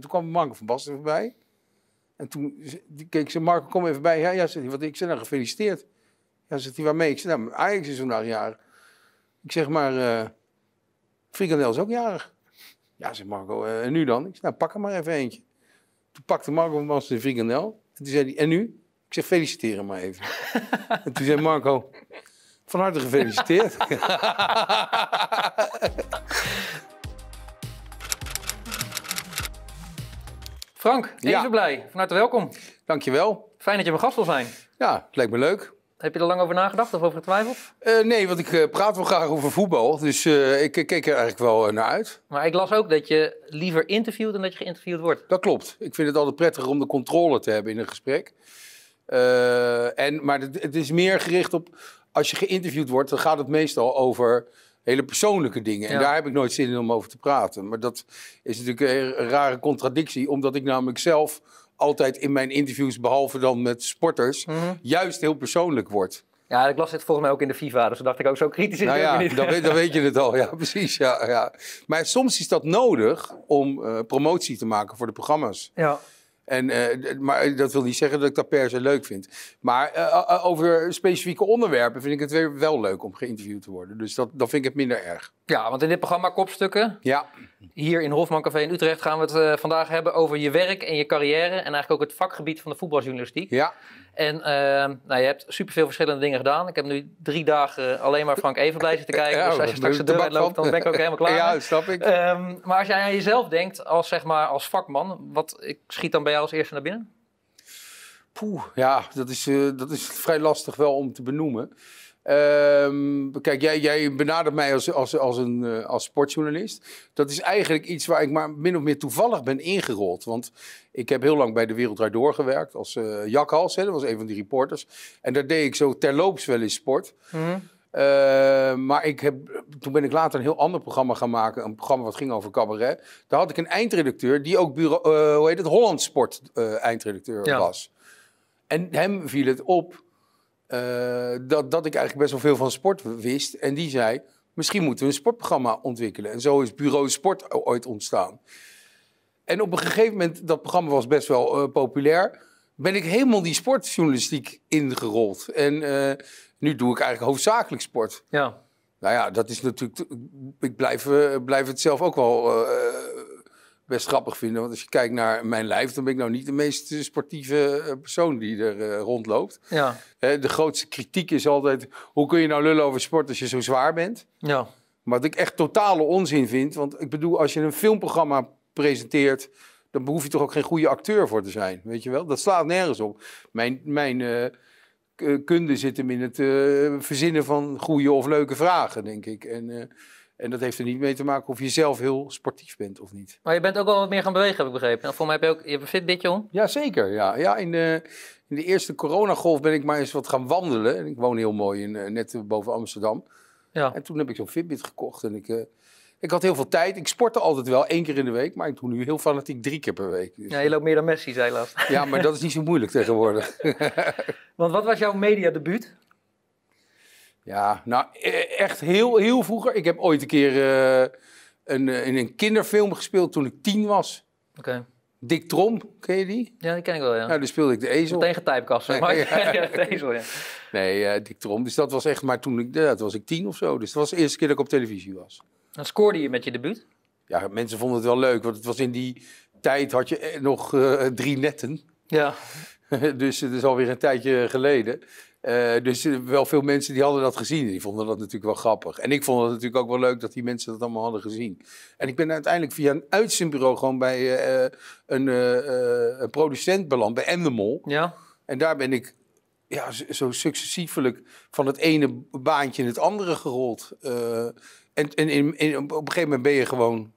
toen kwam Marco van Basten voorbij. En toen keek ze, Marco, kom even bij. Ja, ja, zegt hij, wat ik zei, nou, gefeliciteerd. Ja, zegt hij, waarmee? Ik zei, nou, Ajax is vandaag jarig. Ik zeg maar, uh, Frikandel is ook jarig. Ja, zegt Marco, eh, en nu dan? Ik zeg, nou, pak er maar even eentje. Toen pakte Marco van Basten de frikandel. En toen zei hij, en nu? Ik zeg, feliciteer hem maar even. en toen zei Marco, van harte gefeliciteerd. Frank, even blij. Van harte welkom. Dankjewel. Fijn dat je mijn gast wil zijn. Ja, het lijkt me leuk. Heb je er lang over nagedacht of over getwijfeld? Eh, nee, want ik eh, praat wel graag over voetbal. Dus eh, ik keek er eigenlijk wel naar uit. Maar ik las ook dat je liever interviewt dan dat je geïnterviewd wordt. Dat klopt. Ik vind het altijd prettiger om de controle te hebben in een gesprek. en, maar het is meer gericht op, als je geïnterviewd wordt, dan gaat het meestal over hele persoonlijke dingen. En daar heb ik nooit zin in om over te praten. Maar dat is natuurlijk een rare contradictie, omdat ik namelijk zelf altijd in mijn interviews, behalve dan met sporters, mhm. juist heel persoonlijk word. Ja, ik las dit volgens mij ook in de FIFA, dus dan dacht ik ook zo kritisch in nou ja, Dan, weet, dan weet je het al, ja precies. Ja, ja. Maar soms is dat nodig om eh, promotie te maken voor de programma's. Ja. En, eh, maar eh, dat wil niet zeggen dat ik dat per se leuk vind. Maar eh, over specifieke onderwerpen vind ik het weer wel leuk om geïnterviewd te worden. Dus dat, dan vind ik het minder erg. Ja, want in dit programma Kopstukken, ja. hier in Hofman Café in Utrecht, gaan we het vandaag hebben over je werk en je carrière. En eigenlijk ook het vakgebied van de voetbaljournalistiek. Ja. En ehm, nou, je hebt superveel verschillende dingen gedaan. Ik heb nu drie dagen alleen maar Frank blijven zitten kijken. Ja, dus als je straks de deur uitloopt, dan ben ik ook helemaal klaar. ja, snap ik. Ehm, maar als jij aan jezelf denkt, als, zeg maar, als vakman, wat ik schiet dan bij jou als eerste naar binnen? Poeh, ja, dat is, eh, dat is vrij lastig wel om te benoemen. Ehm, kijk, jij, jij benadert mij als, als, als, een, eh, als sportjournalist. Dat is eigenlijk iets waar ik maar min of meer toevallig ben ingerold. Want ik heb heel lang bij de Wereldraad doorgewerkt als uh, hè, dat was een van die reporters. En daar deed ik zo terloops wel eens sport. Mhm. Ehm, maar ik heb, toen ben ik later een heel ander programma gaan maken. Een programma wat ging over cabaret. Daar had ik een eindredacteur die ook bureau, uh, hoe heet het, Holland Sport uh, eindredacteur was. En hem viel het op eh, dat, dat ik eigenlijk best wel veel van sport wist. En die zei, misschien moeten we een sportprogramma ontwikkelen. En zo is Bureau Sport ooit ontstaan. En op een gegeven moment, dat programma was best wel eh, populair... ben ik helemaal die sportjournalistiek ingerold. En eh, nu doe ik eigenlijk hoofdzakelijk sport. Ja. Nou ja, dat is natuurlijk... Ik blijf, blijf het zelf ook wel best grappig vinden. Want als je kijkt naar mijn lijf, dan ben ik nou niet de meest eh, sportieve eh, persoon die er eh, rondloopt. Ja. de grootste kritiek is altijd: hoe kun je nou lullen over sport als je zo zwaar bent? Ja. Wat ik echt totale onzin vind. Want ik bedoel, als je een filmprogramma presenteert dan behoef je toch ook geen goede acteur voor te zijn. Weet je wel? Dat slaat nergens op. Mijn, mijn kunde zit hem in het verzinnen van goede of leuke vragen, denk ik. En, en dat heeft er niet mee te maken of je zelf heel sportief bent of niet. Maar je bent ook wel wat meer gaan bewegen, heb ik begrepen. Nou, voor mij heb je ook je hebt een Fitbitje om. Ja, zeker. Ja, ja in, de, eh, in de eerste coronagolf ben ik maar eens wat gaan wandelen. En ik woon heel mooi in, eh, net boven Amsterdam. Ja. En toen heb ik zo'n Fitbit gekocht. En ik, eh, ik had heel veel tijd. Ik sportte altijd wel één keer in de week. Maar ik doe nu heel fanatiek drie keer per week. Dus, ja, je loopt meer dan Messi, zei Ja, maar dat is niet zo moeilijk tegenwoordig. Want wat was jouw mediadebuut? Ja, nou e-, e-, echt heel, heel vroeger. Ik heb ooit een keer eh, een, eh, in een kinderfilm gespeeld toen ik tien was. Oké. Dick Trom, ken je die? Ja, die ken ik wel, ja. Nou, daar speelde ik de ezel. Tegen typecast, maar. ja, de ezel, ja. Nee, eh, Dick Trom. Dus dat was echt, maar toen ik, dat was ik tien of zo. Dus dat was de eerste keer dat ik op televisie was. Dan scoorde je met je debuut? Ja, mensen vonden het wel leuk, want het was in die tijd had je nog drie netten. Ja. dus het is alweer een tijdje geleden. Eh, dus wel veel mensen die hadden dat gezien. Die vonden dat natuurlijk wel grappig. En ik vond het natuurlijk ook wel leuk dat die mensen dat allemaal hadden gezien. En ik ben uiteindelijk via een uitzendbureau gewoon bij eh, eh, een, uh, een, producent beland, bij Endemol. Ja. En daar ben ik ja, zo successievelijk van het ene baantje in het andere gerold. en, en in, op een gegeven moment ben je gewoon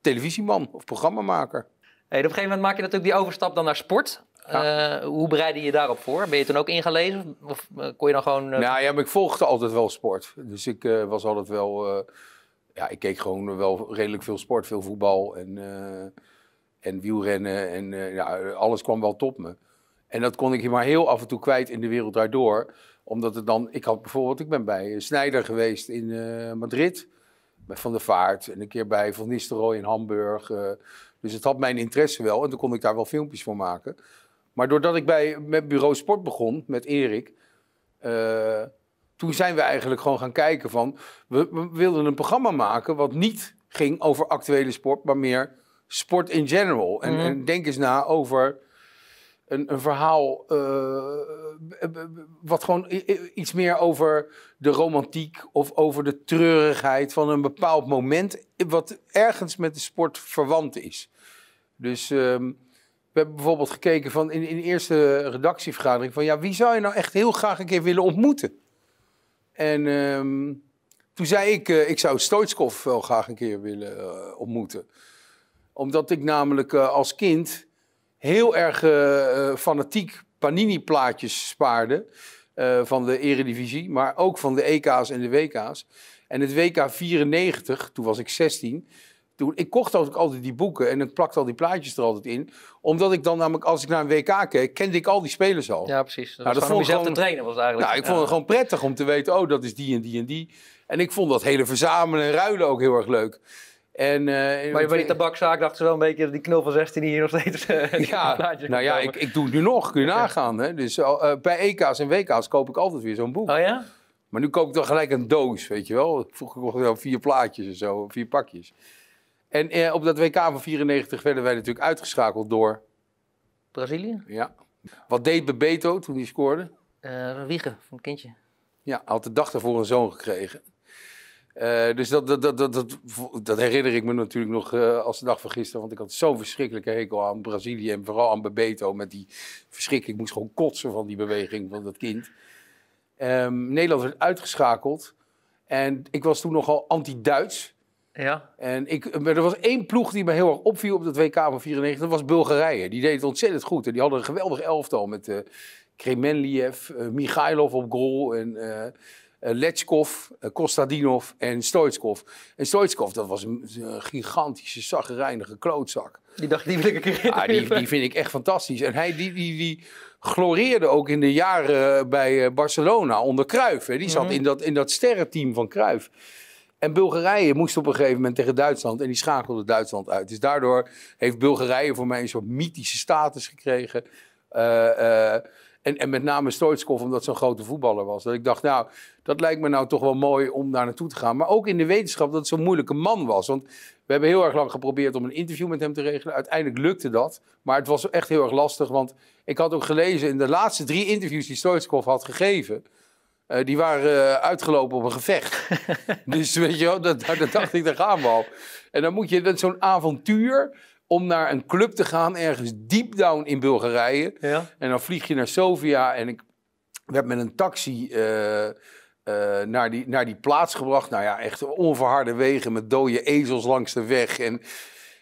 televisieman of programmamaker. Hey, op een gegeven moment maak je natuurlijk die overstap dan naar sport. Eh, hoe bereidde je daarop voor? Ben je toen ook ingelezen? Of, eh, kon je dan gewoon... Eh, nou ja, maar ik volgde altijd wel sport. Dus ik was altijd wel... ja, ik keek gewoon wel redelijk veel sport. Veel voetbal en, en wielrennen. En ja, alles kwam wel top me. En dat kon ik je maar heel af en toe kwijt in de wereld daardoor. Omdat het dan... Ik had bijvoorbeeld... Ik ben bij Snijder geweest in Madrid. Bij Van der Vaart. En een keer bij Van Nistelrooy in Hamburg. dus het had mijn interesse wel. En toen kon ik daar wel filmpjes voor maken. Maar doordat ik bij met Bureau Sport begon, met Erik, eh, toen zijn we eigenlijk gewoon gaan kijken van, we, we, wilden een programma maken wat niet ging over actuele sport, maar meer sport in general. En, mhm. en denk eens na over een, een verhaal eh, eh, wat gewoon iets meer over de romantiek of over de treurigheid van een bepaald moment, wat ergens met de sport verwant is. Dus ehm, we hebben bijvoorbeeld gekeken van in, in de eerste redactievergadering van ja, wie zou je nou echt heel graag een keer willen ontmoeten? En ehm, toen zei ik, eh, ik zou Stoitskov wel graag een keer willen eh, ontmoeten. Omdat ik namelijk eh, als kind heel erg fanatiek Panini-plaatjes spaarde. van de Eredivisie, maar ook van de EK's en de WK's. En het WK 94, toen was ik 16, ik kocht ook altijd die boeken en ik plakte al die plaatjes er altijd in. Omdat ik dan namelijk, als ik naar een WK keek, kende ik al die spelers al. Ja, precies. Dat, nou, dat vond ik zelf te trainen was eigenlijk. Nou, ja, ik vond het gewoon prettig om te weten, oh, dat is die en die en die. En ik vond dat hele verzamelen en ruilen ook heel erg leuk. En, uh, maar bij die tabakzaak dachten ze wel een beetje dat die knul van 16 hier nog steeds. Uh, ja, nou ja, ik, ik, doe het nu nog, kun je nagaan. Hè? Dus eh, bij EK's en WK's koop ik altijd weer zo'n boek. Oh ja? Maar nu koop ik dan gelijk een doos, weet je wel. Vroeger kocht ik wel vier plaatjes en zo, vier pakjes. En eh, op dat WK van 94 werden wij natuurlijk uitgeschakeld door... Brazilië? Ja. Wat deed Bebeto toen hij scoorde? Uh, wiegen van een kindje. Ja, had de dag daarvoor een zoon gekregen. Eh, dus dat, dat, dat, dat, dat, herinner ik me natuurlijk nog als de dag van gisteren. Want ik had zo'n verschrikkelijke hekel aan Brazilië en vooral aan Bebeto. Met die verschrikking. Ik moest gewoon kotsen van die beweging van dat kind. Ehm, Nederland werd uitgeschakeld. En ik was toen nogal anti-Duits. Ja. En ik, er was één ploeg die me heel erg opviel op dat WK van 94. Dat was Bulgarije. Die deed het ontzettend goed. En die hadden een geweldig elftal met uh, eh, Kremenliev, eh, Michailov op goal en... Uh, Kostadinov en Stoitskov. En Stoitskov, dat was een, gigantische, zagrijnige klootzak. Die dacht, die wil ik ah, die, die, vind ik echt fantastisch. En hij die, die, die gloreerde ook in de jaren bij Barcelona onder Cruijff. Die zat mhm. in, dat, in dat sterrenteam van Cruijff. En Bulgarije moest op een gegeven moment tegen Duitsland en die schakelde Duitsland uit. Dus daardoor heeft Bulgarije voor mij een soort mythische status gekregen. Eh, eh, en, en, met name Stoitskov, omdat zo'n grote voetballer was. Dat ik dacht, nou, dat lijkt me nou toch wel mooi om daar naartoe te gaan. Maar ook in de wetenschap dat het zo'n moeilijke man was. Want we hebben heel erg lang geprobeerd om een interview met hem te regelen. Uiteindelijk lukte dat. Maar het was echt heel erg lastig. Want ik had ook gelezen in de laatste drie interviews die Stoitskov had gegeven. Eh, die waren eh, uitgelopen op een gevecht. dus weet je wel, dat, dat dacht ik, daar gaan we al. En dan moet je, dat zo'n avontuur om naar een club te gaan, ergens deep down in Bulgarije. Ja. En dan vlieg je naar Sofia en ik werd met een taxi eh, naar, die, naar die plaats gebracht. Nou ja, echt onverharde wegen met dode ezels langs de weg. En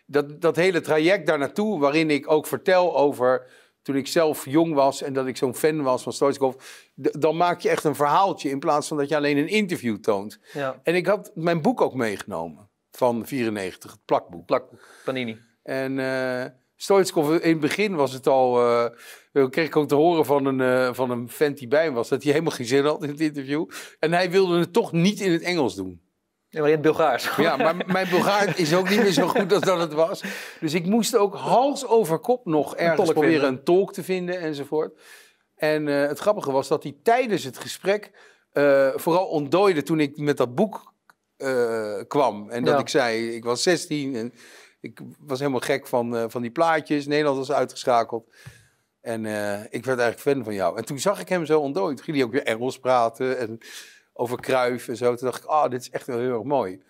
dat, dat hele traject daar naartoe, waarin ik ook vertel over toen ik zelf jong was en dat ik zo'n fan was van Stoichkov, dan maak je echt een verhaaltje in plaats van dat je alleen een interview toont. Ja. En ik had mijn boek ook meegenomen van 94, het plakboek. Plakboek, Panini. En uh, in het begin was het al, uh, kreeg ik ook te horen van een, uh, van een vent die bij was, dat hij helemaal geen zin had in het interview. En hij wilde het toch niet in het Engels doen. Ja, maar in het Bulgaars. Ja, maar mijn Bulgaars is ook niet meer zo goed als dat het was. Dus ik moest ook hals over kop nog ergens proberen een tolk te vinden enzovoort. En eh, het grappige was dat hij tijdens het gesprek eh, vooral ontdooide toen ik met dat boek eh, kwam. En dat ik zei, ik was 16 en ik was helemaal gek van, van die plaatjes. Nederland was uitgeschakeld. En ik werd eigenlijk fan van jou. En toen zag ik hem zo ontdooid. Toen ging hij ook weer Engels praten en over Kruif en zo. Toen dacht ik, ah, oh, dit is echt wel heel erg mooi.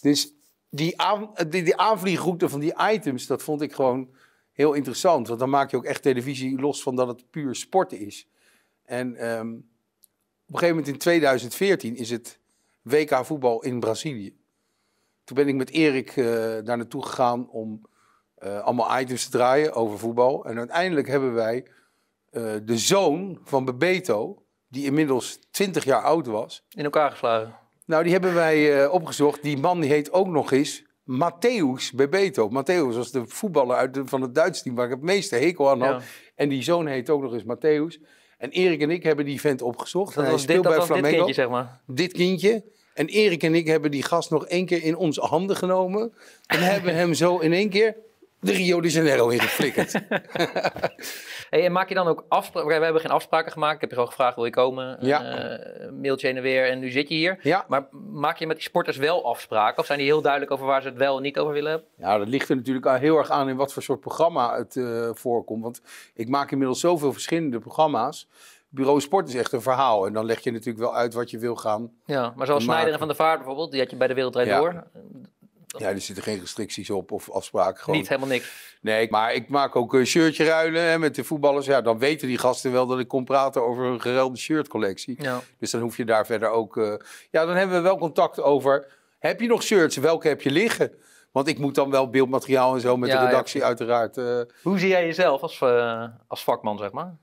Dus die, aan, die, aanvliegroute van die items, dat vond ik gewoon heel interessant. Want dan maak je ook echt televisie los van dat het puur sport is. En ehm, op een gegeven moment in 2014 is het WK voetbal in Brazilië. Toen ben ik met Erik eh, daar naartoe gegaan om eh, allemaal items te draaien over voetbal. En uiteindelijk hebben wij eh, de zoon van Bebeto, die inmiddels 20 jaar oud was. In elkaar geslagen. Nou, die hebben wij eh, opgezocht. Die man die heet ook nog eens Matthäus Bebeto. Matthäus was de voetballer uit van het Duits team waar ik het meeste hekel aan had. En die zoon heet ook nog eens Matthäus. En Erik en ik hebben die vent opgezocht. Dat was, dit, bij Flamengo. dit kindje, zeg maar. Dit kindje. En Erik en ik hebben die gast nog één keer in onze handen genomen. En hebben hem zo in één keer de Rio de Janeiro ingeflikkerd. en maak je dan ook afspraken? We hebben geen afspraken gemaakt. Ik heb je gewoon gevraagd, wil je komen? Ja. Eh, mailtje heen en weer en nu zit je hier. Ja. Maar maak je met die sporters wel afspraken? Of zijn die heel duidelijk over waar ze het wel en niet over willen hebben? Ja, dat ligt er natuurlijk heel erg aan in wat voor soort programma het eh, voorkomt. Want ik maak inmiddels zoveel verschillende programma's. Bureau Sport is echt een verhaal. En dan leg je natuurlijk wel uit wat je wil gaan. Ja, maar zoals Schneider Van der Vaart bijvoorbeeld, die had je bij de Wereldrijd door. Ja, er zitten geen restricties op of afspraken. Gewoon. Niet helemaal niks. Nee, maar ik maak ook een shirtje ruilen hè, met de voetballers. Ja, dan weten die gasten wel dat ik kom praten over een gerelde shirtcollectie. Ja. Dus dan hoef je daar verder ook... Eh, ja, dan hebben we wel contact over... Heb je nog shirts? Welke heb je liggen? Want ik moet dan wel beeldmateriaal en zo met de redactie uiteraard. Eh. Hoe zie jij jezelf als, eh, als vakman, zeg maar?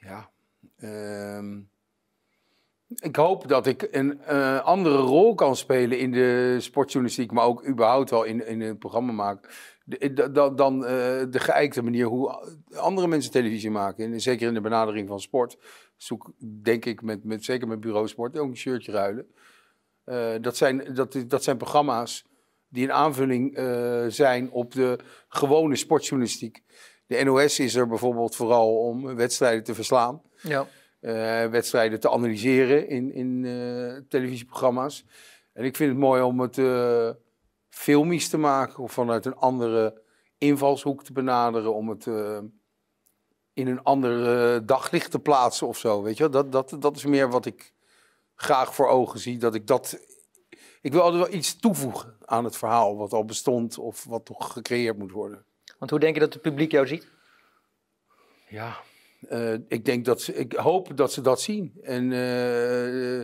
Ja, Ehm ik hoop dat ik een eh, andere rol kan spelen in de sportjournalistiek, maar ook überhaupt wel in, in het programma maak eh, Dan, dan eh, de geëikte manier hoe andere mensen televisie maken. En zeker in de benadering van sport. Zoek, denk ik, met, met, zeker met bureau sport, ook een shirtje ruilen. dat, zijn, dat, dat zijn programma's die een aanvulling zijn op de gewone sportjournalistiek. De NOS is er bijvoorbeeld vooral om wedstrijden te verslaan. Ja. Eh, wedstrijden te analyseren in, in eh, televisieprogramma's. En ik vind het mooi om het eh, filmisch te maken of vanuit een andere invalshoek te benaderen, om het in een ander daglicht te plaatsen of zo. Weet je, dat, dat, dat is meer wat ik graag voor ogen zie. Dat ik dat. Ik wil altijd wel iets toevoegen aan het verhaal wat al bestond of wat toch gecreëerd moet worden. Want hoe denk je dat het publiek jou ziet? Ja, eh, ik, denk dat ik hoop dat ze dat zien. En eh,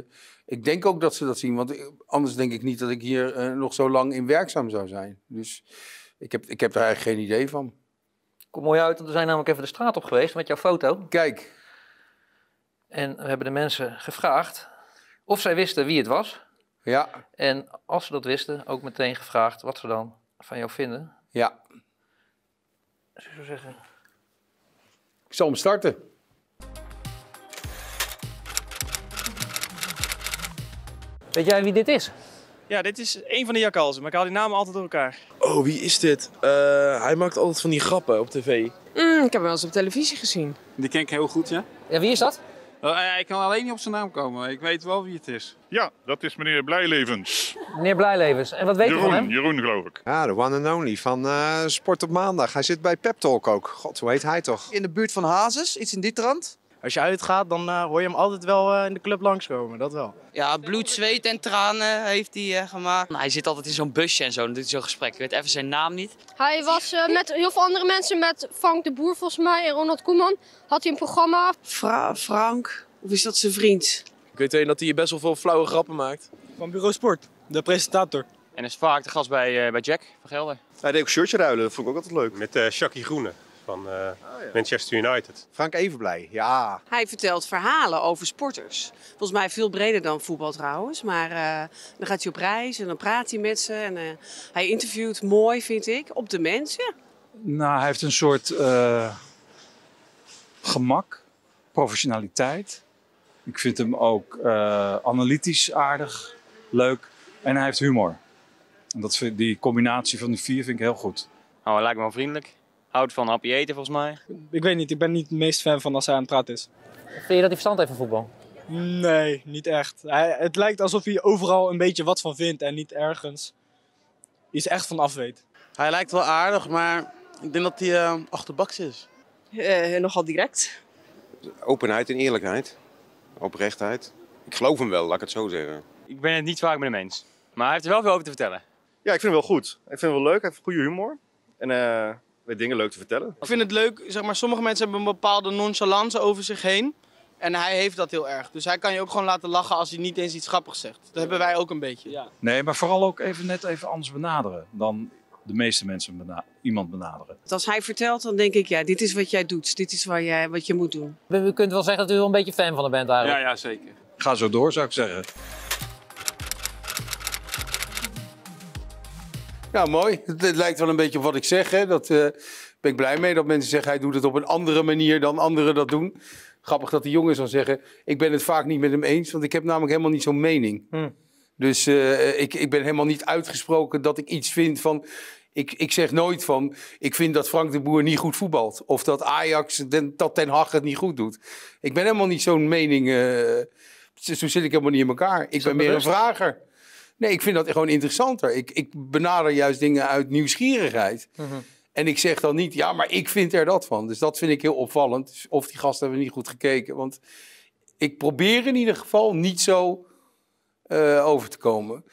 ik denk ook dat ze dat zien, want anders denk ik niet dat ik hier eh, nog zo lang in werkzaam zou zijn. Dus ik heb, ik heb daar eigenlijk geen idee van. Komt mooi uit, want we zijn namelijk even de straat op geweest met jouw foto. Kijk. En we hebben de mensen gevraagd of zij wisten wie het was. Ja. En als ze dat wisten, ook meteen gevraagd wat ze dan van jou vinden. Ja. Dus zou zeggen, ik zal hem starten. Weet jij wie dit is? Ja, dit is een van de jakalzen, maar ik haal die namen altijd door elkaar. Oh, wie is dit? Eh, hij maakt altijd van die grappen op tv. Mm, ik heb hem wel eens op televisie gezien. Die ken ik heel goed, ja. Ja, wie is dat? Oh, ik kan alleen niet op zijn naam komen. Ik weet wel wie het is. Ja, dat is meneer Blijlevens. Meneer Blijlevens. En wat weet je van hem? Jeroen, geloof ik. Ja, de one and only van eh, Sport op Maandag. Hij zit bij Pep Talk ook. God, hoe heet hij toch? In de buurt van Hazes, iets in die trant als je uitgaat, dan eh, hoor je hem altijd wel eh, in de club langskomen, dat wel. Ja, bloed, zweet en tranen heeft hij eh, gemaakt. Nou, hij zit altijd in zo'n busje en zo, dan doet hij zo'n gesprek. Ik weet even zijn naam niet. Hij was met heel veel andere mensen, met Frank de Boer volgens mij en Ronald Koeman, had hij een programma. Frank, of is dat zijn vriend? Ik weet alleen dat hij best wel veel flauwe grappen maakt. Van Bureau Sport, de presentator. En is vaak de gast bij, bij Jack van Gelder. Hij deed ook shirtje ruilen, dat vond ik ook altijd leuk. Met uh, Groene van uh, Manchester United. Frank Evenblij, ja. Hij vertelt verhalen over sporters. Volgens mij veel breder dan voetbal trouwens. Maar eh, dan gaat hij op reis en dan praat hij met ze. En eh, hij interviewt mooi, vind ik, op de mensen. Nou, hij heeft een soort gemak, professionaliteit. Ik vind hem ook analytisch aardig, leuk. En hij heeft humor. En dat, die combinatie van die vier vind ik heel goed. Oh, hij lijkt me wel vriendelijk houdt van happy eten volgens mij. Ik weet niet, ik ben niet het meest fan van als hij aan het praten is. Vind je dat hij verstand heeft van voetbal? Nee, niet echt. Hij, het lijkt alsof hij overal een beetje wat van vindt en niet ergens iets echt van af weet. Hij lijkt wel aardig, maar ik denk dat hij uh, eh, achterbaks is. Eh, eh, nogal direct. Openheid en eerlijkheid. Oprechtheid. Ik geloof hem wel, laat ik het zo zeggen. Ik ben het niet vaak met hem eens. Maar hij heeft er wel veel over te vertellen. Ja, ik vind hem wel goed. Ik vind hem wel leuk. Hij heeft goede humor. En dingen leuk te vertellen. Ik vind het leuk, zeg maar, sommige mensen hebben een bepaalde nonchalance over zich heen. En hij heeft dat heel erg. Dus hij kan je ook gewoon laten lachen als hij niet eens iets grappigs zegt. Dat hebben wij ook een beetje. Nee, maar vooral ook even net even anders benaderen dan de meeste mensen iemand benaderen. Als hij vertelt, dan denk ik, ja, dit is wat jij doet. Dit is waar jij, wat je moet doen. We kunnen wel zeggen dat u wel een beetje fan van hem bent, eigenlijk. Ja, ja, zeker. Ga zo door, zou ik zeggen. Ja, nou, mooi. Het, lijkt wel een beetje op wat ik zeg. Hè? Dat eh, ben ik blij mee dat mensen zeggen, hij doet het op een andere manier dan anderen dat doen. Grappig dat die jongens zou zeggen, ik ben het vaak niet met hem eens, want ik heb namelijk helemaal niet zo'n mening. Hmm. Dus eh, ik, ik ben helemaal niet uitgesproken dat ik iets vind van, ik, ik, zeg nooit van, ik vind dat Frank de Boer niet goed voetbalt. Of dat Ajax, dat Ten Hag het niet goed doet. Ik ben helemaal niet zo'n mening, uh, zo zit ik helemaal niet in elkaar. Ik ben meer een vrager. Nee, ik vind dat gewoon interessanter. Ik, ik benader juist dingen uit nieuwsgierigheid. Mhm. En ik zeg dan niet, ja, maar ik vind er dat van. Dus dat vind ik heel opvallend. Dus of die gasten hebben niet goed gekeken. Want ik probeer in ieder geval niet zo eh, over te komen.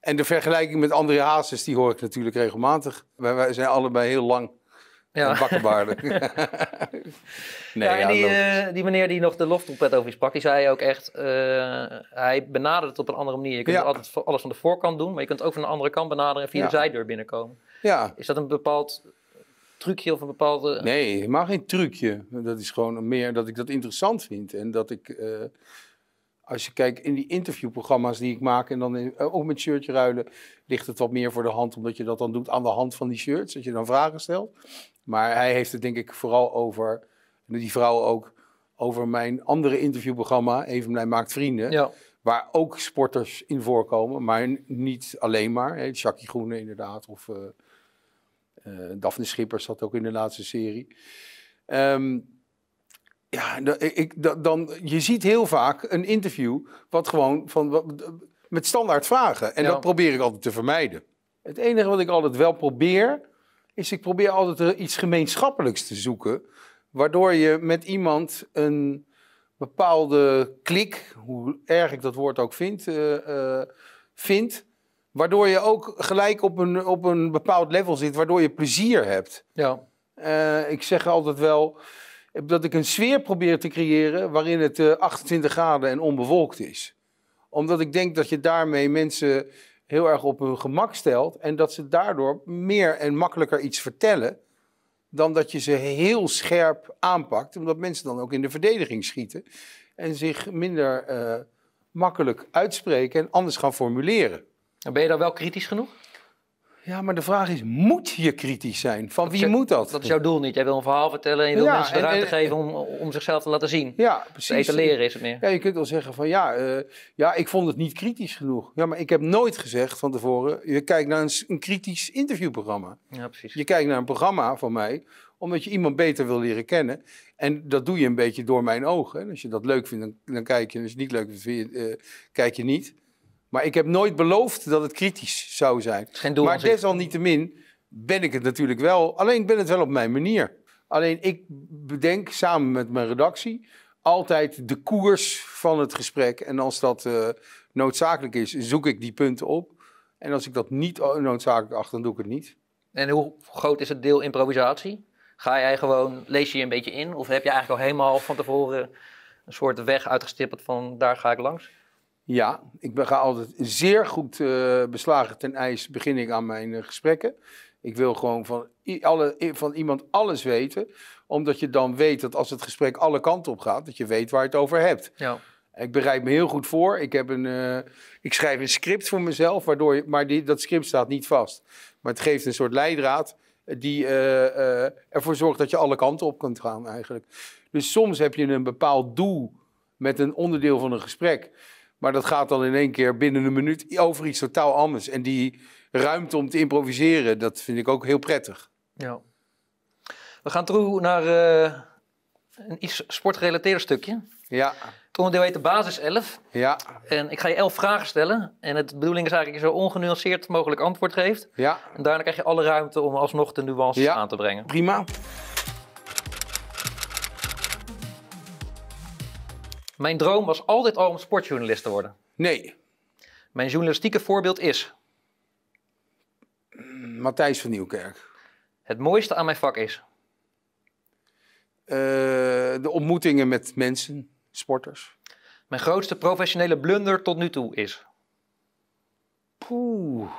En de vergelijking met André Hazes, die hoor ik natuurlijk regelmatig. wij zijn allebei heel lang ja. Bakkenbaarden. nee, die, eh, die, meneer die nog de loftrompet over je sprak, die zei ook echt, eh, hij benadert het op een andere manier. Je kunt altijd alles van de voorkant doen, maar je kunt ook van de andere kant benaderen en via de zijdeur binnenkomen. Ja. Is dat een bepaald trucje of een bepaalde... Nee, helemaal geen trucje. Dat is gewoon meer dat ik dat interessant vind en dat ik... Eh, als je kijkt in die interviewprogramma's die ik maak en dan ook met shirtje ruilen, ligt het wat meer voor de hand, omdat je dat dan doet aan de hand van die shirts, dat je dan vragen stelt. Maar hij heeft het denk ik vooral over, die vrouw ook, over mijn andere interviewprogramma, Even blij Maakt Vrienden. Waar ook sporters in voorkomen, maar niet alleen maar. Hè, Jackie Groene inderdaad, of uh, Daphne Schippers zat ook in de laatste serie. Ehm, ja, ik, dan, je ziet heel vaak een interview wat gewoon van, met standaard vragen. En dat probeer ik altijd te vermijden. Het enige wat ik altijd wel probeer, is ik probeer altijd iets gemeenschappelijks te zoeken. Waardoor je met iemand een bepaalde klik, hoe erg ik dat woord ook vind, uh, eh, eh, vindt. Waardoor je ook gelijk op een, op een bepaald level zit, waardoor je plezier hebt. Ja. Eh, ik zeg altijd wel dat ik een sfeer probeer te creëren waarin het 28 graden en onbewolkt is. Omdat ik denk dat je daarmee mensen heel erg op hun gemak stelt. En dat ze daardoor meer en makkelijker iets vertellen. Dan dat je ze heel scherp aanpakt. Omdat mensen dan ook in de verdediging schieten. En zich minder eh, makkelijk uitspreken en anders gaan formuleren. Ben je dan wel kritisch genoeg? Ja, maar de vraag is, moet je kritisch zijn? Van wie moet dat? Dat is jouw doel niet. Jij wil een verhaal vertellen en je wil mensen de ruimte geven om, om zichzelf te laten zien. Ja, precies. Te leren is het meer. Ja, je kunt wel zeggen van ja, eh, ja, ik vond het niet kritisch genoeg. Ja, maar ik heb nooit gezegd van tevoren, je kijkt naar een, een kritisch interviewprogramma. Ja, precies. Je kijkt naar een programma van mij omdat je iemand beter wil leren kennen. En dat doe je een beetje door mijn ogen. Als je dat leuk vindt, dan, kijk je. als je het niet leuk vindt, je, eh, kijk je niet. Maar ik heb nooit beloofd dat het kritisch zou zijn. Geen maar desalniettemin ben ik het natuurlijk wel. Alleen ben het wel op mijn manier. Alleen ik bedenk samen met mijn redactie altijd de koers van het gesprek. En als dat eh, noodzakelijk is, zoek ik die punten op. En als ik dat niet noodzakelijk acht, dan doe ik het niet. En hoe groot is het deel improvisatie? Ga jij gewoon, lees je je een beetje in? Of heb je eigenlijk al helemaal van tevoren een soort weg uitgestippeld van daar ga ik langs? Ja, ik ga altijd zeer goed eh, beslagen ten ijs begin ik aan mijn eh, gesprekken. Ik wil gewoon van, alle, van iemand alles weten, omdat je dan weet dat als het gesprek alle kanten op gaat, dat je weet waar je het over hebt. Ja. Ik bereid me heel goed voor. Ik, heb een, eh, ik schrijf een script voor mezelf, waardoor, maar die, dat script staat niet vast. Maar het geeft een soort leidraad die ervoor zorgt dat je alle kanten op kunt gaan eigenlijk. Dus soms heb je een bepaald doel met een onderdeel van een gesprek. Maar dat gaat dan in één keer binnen een minuut over iets totaal anders. En die ruimte om te improviseren, dat vind ik ook heel prettig. Ja. We gaan terug naar eh, een iets sportgerelateerd stukje. Ja. Het onderdeel heet de basis 11. Ja. En ik ga je 11 vragen stellen. En het bedoeling is eigenlijk dat je zo ongenuanceerd mogelijk antwoord geeft. Ja. En daarna krijg je alle ruimte om alsnog de nuances aan te brengen. Prima. Mijn droom was altijd al om sportjournalist te worden. Nee. Mijn journalistieke voorbeeld is. Matthijs van Nieuwkerk. Het mooiste aan mijn vak is. Eh, de ontmoetingen met mensen, sporters. Mijn grootste professionele blunder tot nu toe is. Poeh.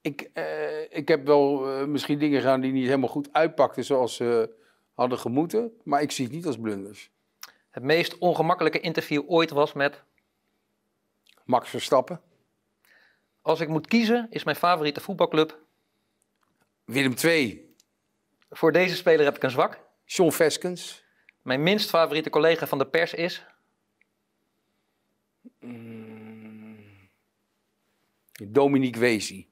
Ik, eh, ik heb wel eh, misschien dingen gedaan die niet helemaal goed uitpakten, zoals hadden gemoeten, maar ik zie het niet als blunders. Het meest ongemakkelijke interview ooit was met. Max Verstappen. Als ik moet kiezen, is mijn favoriete voetbalclub. Willem II. Voor deze speler heb ik een zwak. Sean Veskens. Mijn minst favoriete collega van de pers is. Dominique Wezi.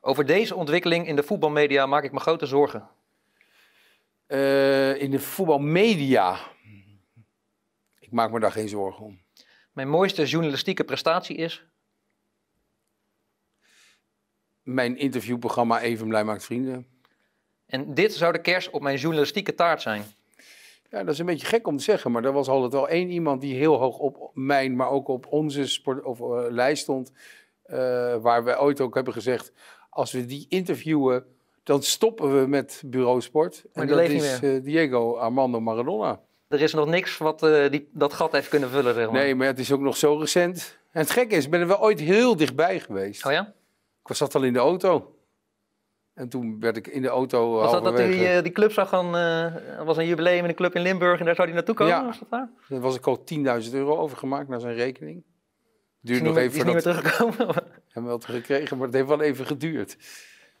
Over deze ontwikkeling in de voetbalmedia maak ik me grote zorgen. Eh, in de voetbalmedia. Ik maak me daar geen zorgen om. Mijn mooiste journalistieke prestatie is? Mijn interviewprogramma Even Blij Maakt Vrienden. En dit zou de kerst op mijn journalistieke taart zijn? Ja, dat is een beetje gek om te zeggen, maar er was altijd wel één iemand die heel hoog op mijn, maar ook op onze sport, of, eh, lijst stond. Eh, waar we ooit ook hebben gezegd, als we die interviewen, dan stoppen we met bureausport En, dat is eh, Diego Armando Maradona. Er is nog niks wat eh, die, dat gat heeft kunnen vullen, zeg Nee, maar het is ook nog zo recent. En het gekke is, ben er wel ooit heel dichtbij geweest. Oh ja? Ik zat al in de auto. En toen werd ik in de auto eh, Was dat dat hij die club zag gaan Er was een jubileum in een club in Limburg en daar zou hij naartoe komen? Ja. Was dat daar? was ik al 10.000 euro overgemaakt naar zijn rekening. Duurde nog even... Is niet meer teruggekomen? Hebben we gekregen, maar het heeft wel even geduurd.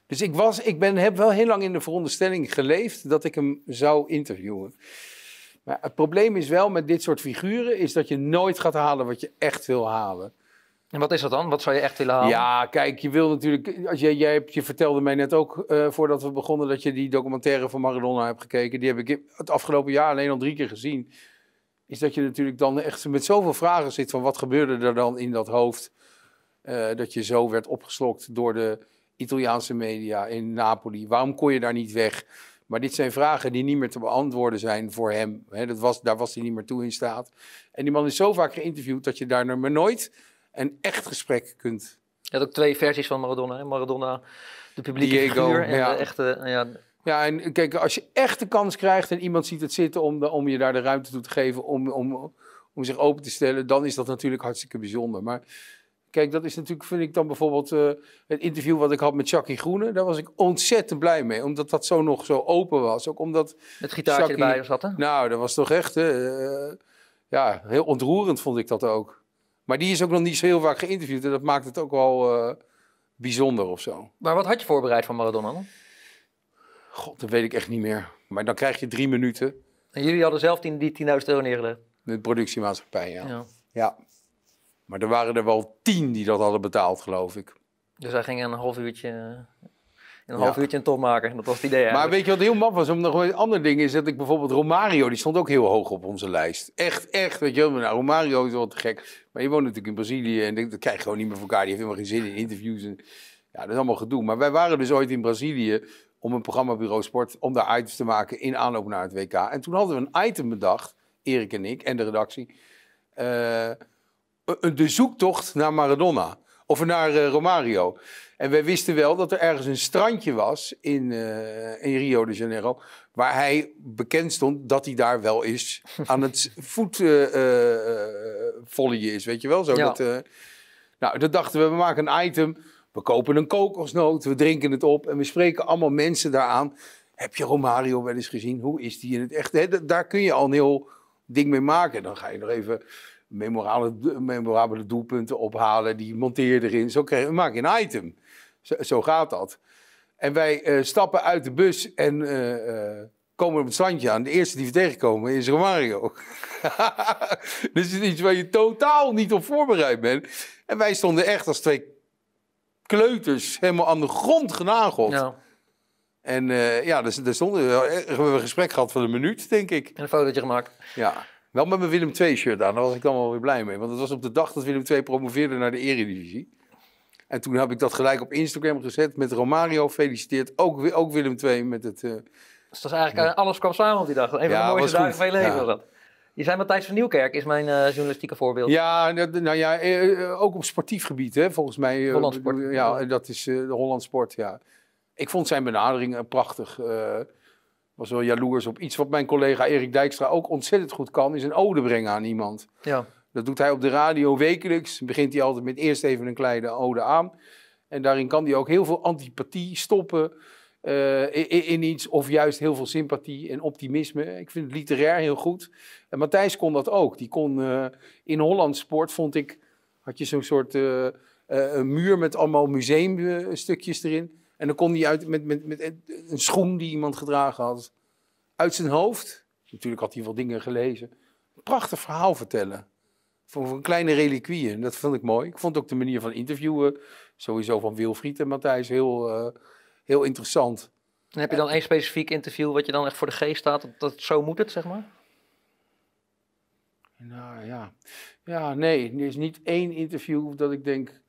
Dus ik, was, ik ben, heb wel heel lang in de veronderstelling geleefd dat ik hem zou interviewen. Maar het probleem is wel met dit soort figuren, is dat je nooit gaat halen wat je echt wil halen. En wat is dat dan? Wat zou je echt willen halen? Ja, kijk, je wil natuurlijk. Als jij, jij hebt, je vertelde mij net ook eh, voordat we begonnen dat je die documentaire van Maradona hebt gekeken. Die heb ik het afgelopen jaar alleen al drie keer gezien. Is dat je natuurlijk dan echt met zoveel vragen zit van wat gebeurde er dan in dat hoofd. Eh, dat je zo werd opgeslokt door de Italiaanse media in Napoli. Waarom kon je daar niet weg? Maar dit zijn vragen die niet meer te beantwoorden zijn voor hem. dat was, daar was hij niet meer toe in staat. En die man is zo vaak geïnterviewd dat je daar maar nooit een echt gesprek kunt. Je ook twee versies van Maradona. Hè? Maradona, de publieke figuur en ja. de echte... Ja. en kijk, als je echt de kans krijgt en iemand ziet het zitten om, om je daar de ruimte toe te geven om, om, om zich open te stellen, dan is dat natuurlijk hartstikke bijzonder. Maar Kijk, dat is natuurlijk, vind ik dan bijvoorbeeld eh, het interview wat ik had met Jackie Groene. Daar was ik ontzettend blij mee, omdat dat zo nog zo open was. Ook omdat... Het gitaartje Jackie, erbij zat, hè? Nou, dat was toch echt... Eh, ja, heel ontroerend vond ik dat ook. Maar die is ook nog niet zo heel vaak geïnterviewd. En dat maakt het ook wel eh, bijzonder of zo. Maar wat had je voorbereid van Maradona dan? God, dat weet ik echt niet meer. Maar dan krijg je drie minuten. En jullie hadden zelf die, die 10.000 euro neergelegd? De productiemaatschappij, ja. ja. Maar er waren er wel tien die dat hadden betaald, geloof ik. Dus hij ging een half uurtje, een, half uurtje een top maken. Dat was het idee eigenlijk. Maar weet je wat heel maf was? Om nog een ander ding is dat ik bijvoorbeeld Romario, die stond ook heel hoog op onze lijst. Echt, echt. Weet je wel, nou, Romario is wel te gek. Maar je woont natuurlijk in Brazilië en dat krijg je gewoon niet meer voor elkaar. Die heeft helemaal geen zin in interviews. En, ja, dat is allemaal gedoe. Maar wij waren dus ooit in Brazilië om een programma Bureau Sport, om daar items te maken in aanloop naar het WK. En toen hadden we een item bedacht, Erik en ik en de redactie. Uh, de zoektocht naar Maradona of naar eh, Romario. En wij wisten wel dat er ergens een strandje was in, eh, in Rio de Janeiro. Waar hij bekend stond dat hij daar wel is aan het voetvolleyen eh, uh, is. Weet je wel zo? Dat, nou, dat dachten we, we maken een item. We kopen een kokosnoot, we drinken het op en we spreken allemaal mensen daaraan. Heb je Romario wel eens gezien? Hoe is die in het echt? daar kun je al een heel ding mee maken. Dan ga je nog even memorabele, memorabele doelpunten ophalen, die monteer erin. Zo krijg, maak je een item. Zo, gaat dat. En wij eh, stappen uit de bus en eh, eh, komen op het strandje aan. De eerste die we tegenkomen is Romario. dus het is iets waar je totaal niet op voorbereid bent. En wij stonden echt als twee kleuters helemaal aan de grond genageld. Ja. En ja, daar dus, dus stonden, we hebben een gesprek gehad van een minuut, denk ik. En een fotootje gemaakt. Ja. Wel met mijn Willem II-shirt aan, daar was ik dan wel weer blij mee. Want het was op de dag dat Willem II promoveerde naar de Eredivisie. En toen heb ik dat gelijk op Instagram gezet met Romario. Gefeliciteerd, ook, ook Willem II met het... Uh... Dus dat is eigenlijk, eh, alles kwam samen op die dag. Een van de mooiste dagen van je leven was dat. Je zei Matthijs van Nieuwkerk is mijn eh, journalistieke voorbeeld. Ja, nou, nou ja, ook op sportief gebied, hè, volgens mij. Hollandsport. Ja, dat is uh, de Hollandsport, ja. Ik vond zijn benadering prachtig was wel jaloers op iets wat mijn collega Erik Dijkstra ook ontzettend goed kan, is een ode brengen aan iemand. Ja. Dat doet hij op de radio wekelijks. Begint hij altijd met eerst even een kleine ode aan. En daarin kan hij ook heel veel antipathie stoppen eh, in, iets. Of juist heel veel sympathie en optimisme. Ik vind het literair heel goed. En Matthijs kon dat ook. Die kon eh, in Holland Sport, vond ik, had je zo'n soort uh, muur met allemaal museumstukjes erin. En dan kon hij uit, met, met, met een schoen die iemand gedragen had, uit zijn hoofd, natuurlijk had hij wel dingen gelezen, een prachtig verhaal vertellen. voor een kleine reliquieën, dat vond ik mooi. Ik vond ook de manier van interviewen, sowieso van Wilfried en Matthijs, heel, eh, heel interessant. En heb je dan één specifiek interview wat je dan echt voor de geest staat, dat, dat zo moet het, zeg maar? Nou ja. Ja, nee, er is niet één interview dat ik denk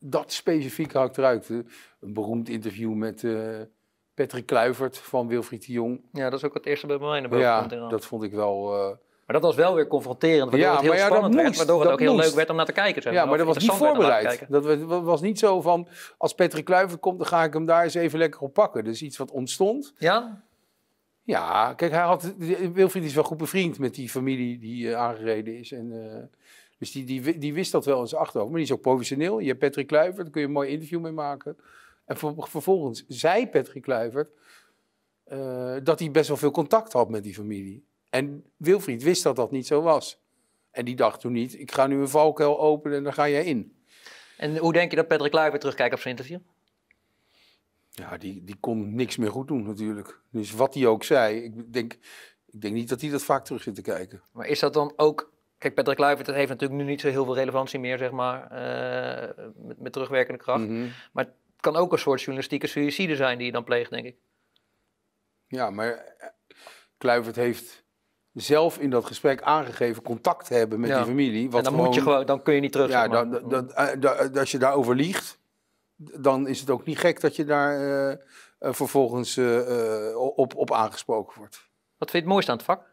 dat specifiek hakt eruit. Een beroemd interview met eh, Patrick Kluivert van Wilfried de Jong. Ja, dat is ook het eerste bij mij naar boven ja, dat vond ik wel... Eh, maar dat was wel weer confronterend, waardoor ja, het heel ja, spannend werd. Moest, waardoor het ook heel leuk werd om naar te kijken. Ja, maar dat was niet voorbereid. Dat was niet zo van, als Patrick Kluivert komt, dan ga ik hem daar eens even lekker op pakken. Dus iets wat ontstond. Ja? Ja, kijk, hij had, Wilfried is wel goed bevriend met die familie die eh, aangereden is. En, dus die, die, die wist dat wel eens zijn achterhoofd. Maar die is ook professioneel. Je hebt Patrick Kluivert, daar kun je een mooi interview mee maken. En vervolgens zei Patrick Kluivert eh, dat hij best wel veel contact had met die familie. En Wilfried wist dat dat niet zo was. En die dacht toen niet, ik ga nu een valkuil openen en dan ga jij in. En hoe denk je dat Patrick Kluivert terugkijkt op zijn interview? Ja, die, die kon niks meer goed doen natuurlijk. Dus wat hij ook zei, ik denk, ik denk niet dat hij dat vaak terug zit te kijken. Maar is dat dan ook Kijk, Patrick Kluivert dat heeft natuurlijk nu niet zo heel veel relevantie meer, zeg maar, eh, met, terugwerkende kracht. Mhm. Maar het kan ook een soort journalistieke suïcide zijn die je dan pleegt, denk ik. Ja, maar eh, Kluivert heeft zelf in dat gesprek aangegeven contact te hebben met die familie. Wat en dan moet je gewoon, dan kun je niet terug. Ja, eh, als je daarover liegt, dan is het ook niet gek dat je daar vervolgens op, op aangesproken wordt. Wat vind je het mooiste aan het vak?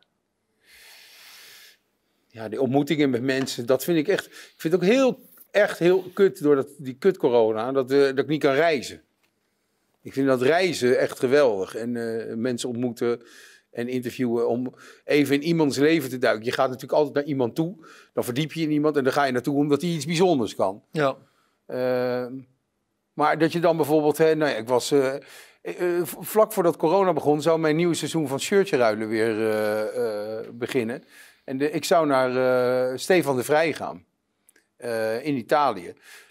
ja, die ontmoetingen met mensen, dat vind ik echt. Ik vind het ook heel, echt heel kut door dat, die kut corona, dat, uh, dat ik niet kan reizen. Ik vind dat reizen echt geweldig. En eh, mensen ontmoeten en interviewen om even in iemands leven te duiken. Je gaat natuurlijk altijd naar iemand toe, dan verdiep je in iemand en dan ga je naartoe omdat hij iets bijzonders kan. Ja. Ehm, maar dat je dan bijvoorbeeld, hè, nou ja, ik was uh, uh, vlak voordat corona begon, zou mijn nieuwe seizoen van Shirtje Ruilen weer beginnen. En ik zou naar uh, Stefan de Vrij gaan eh, in Italië.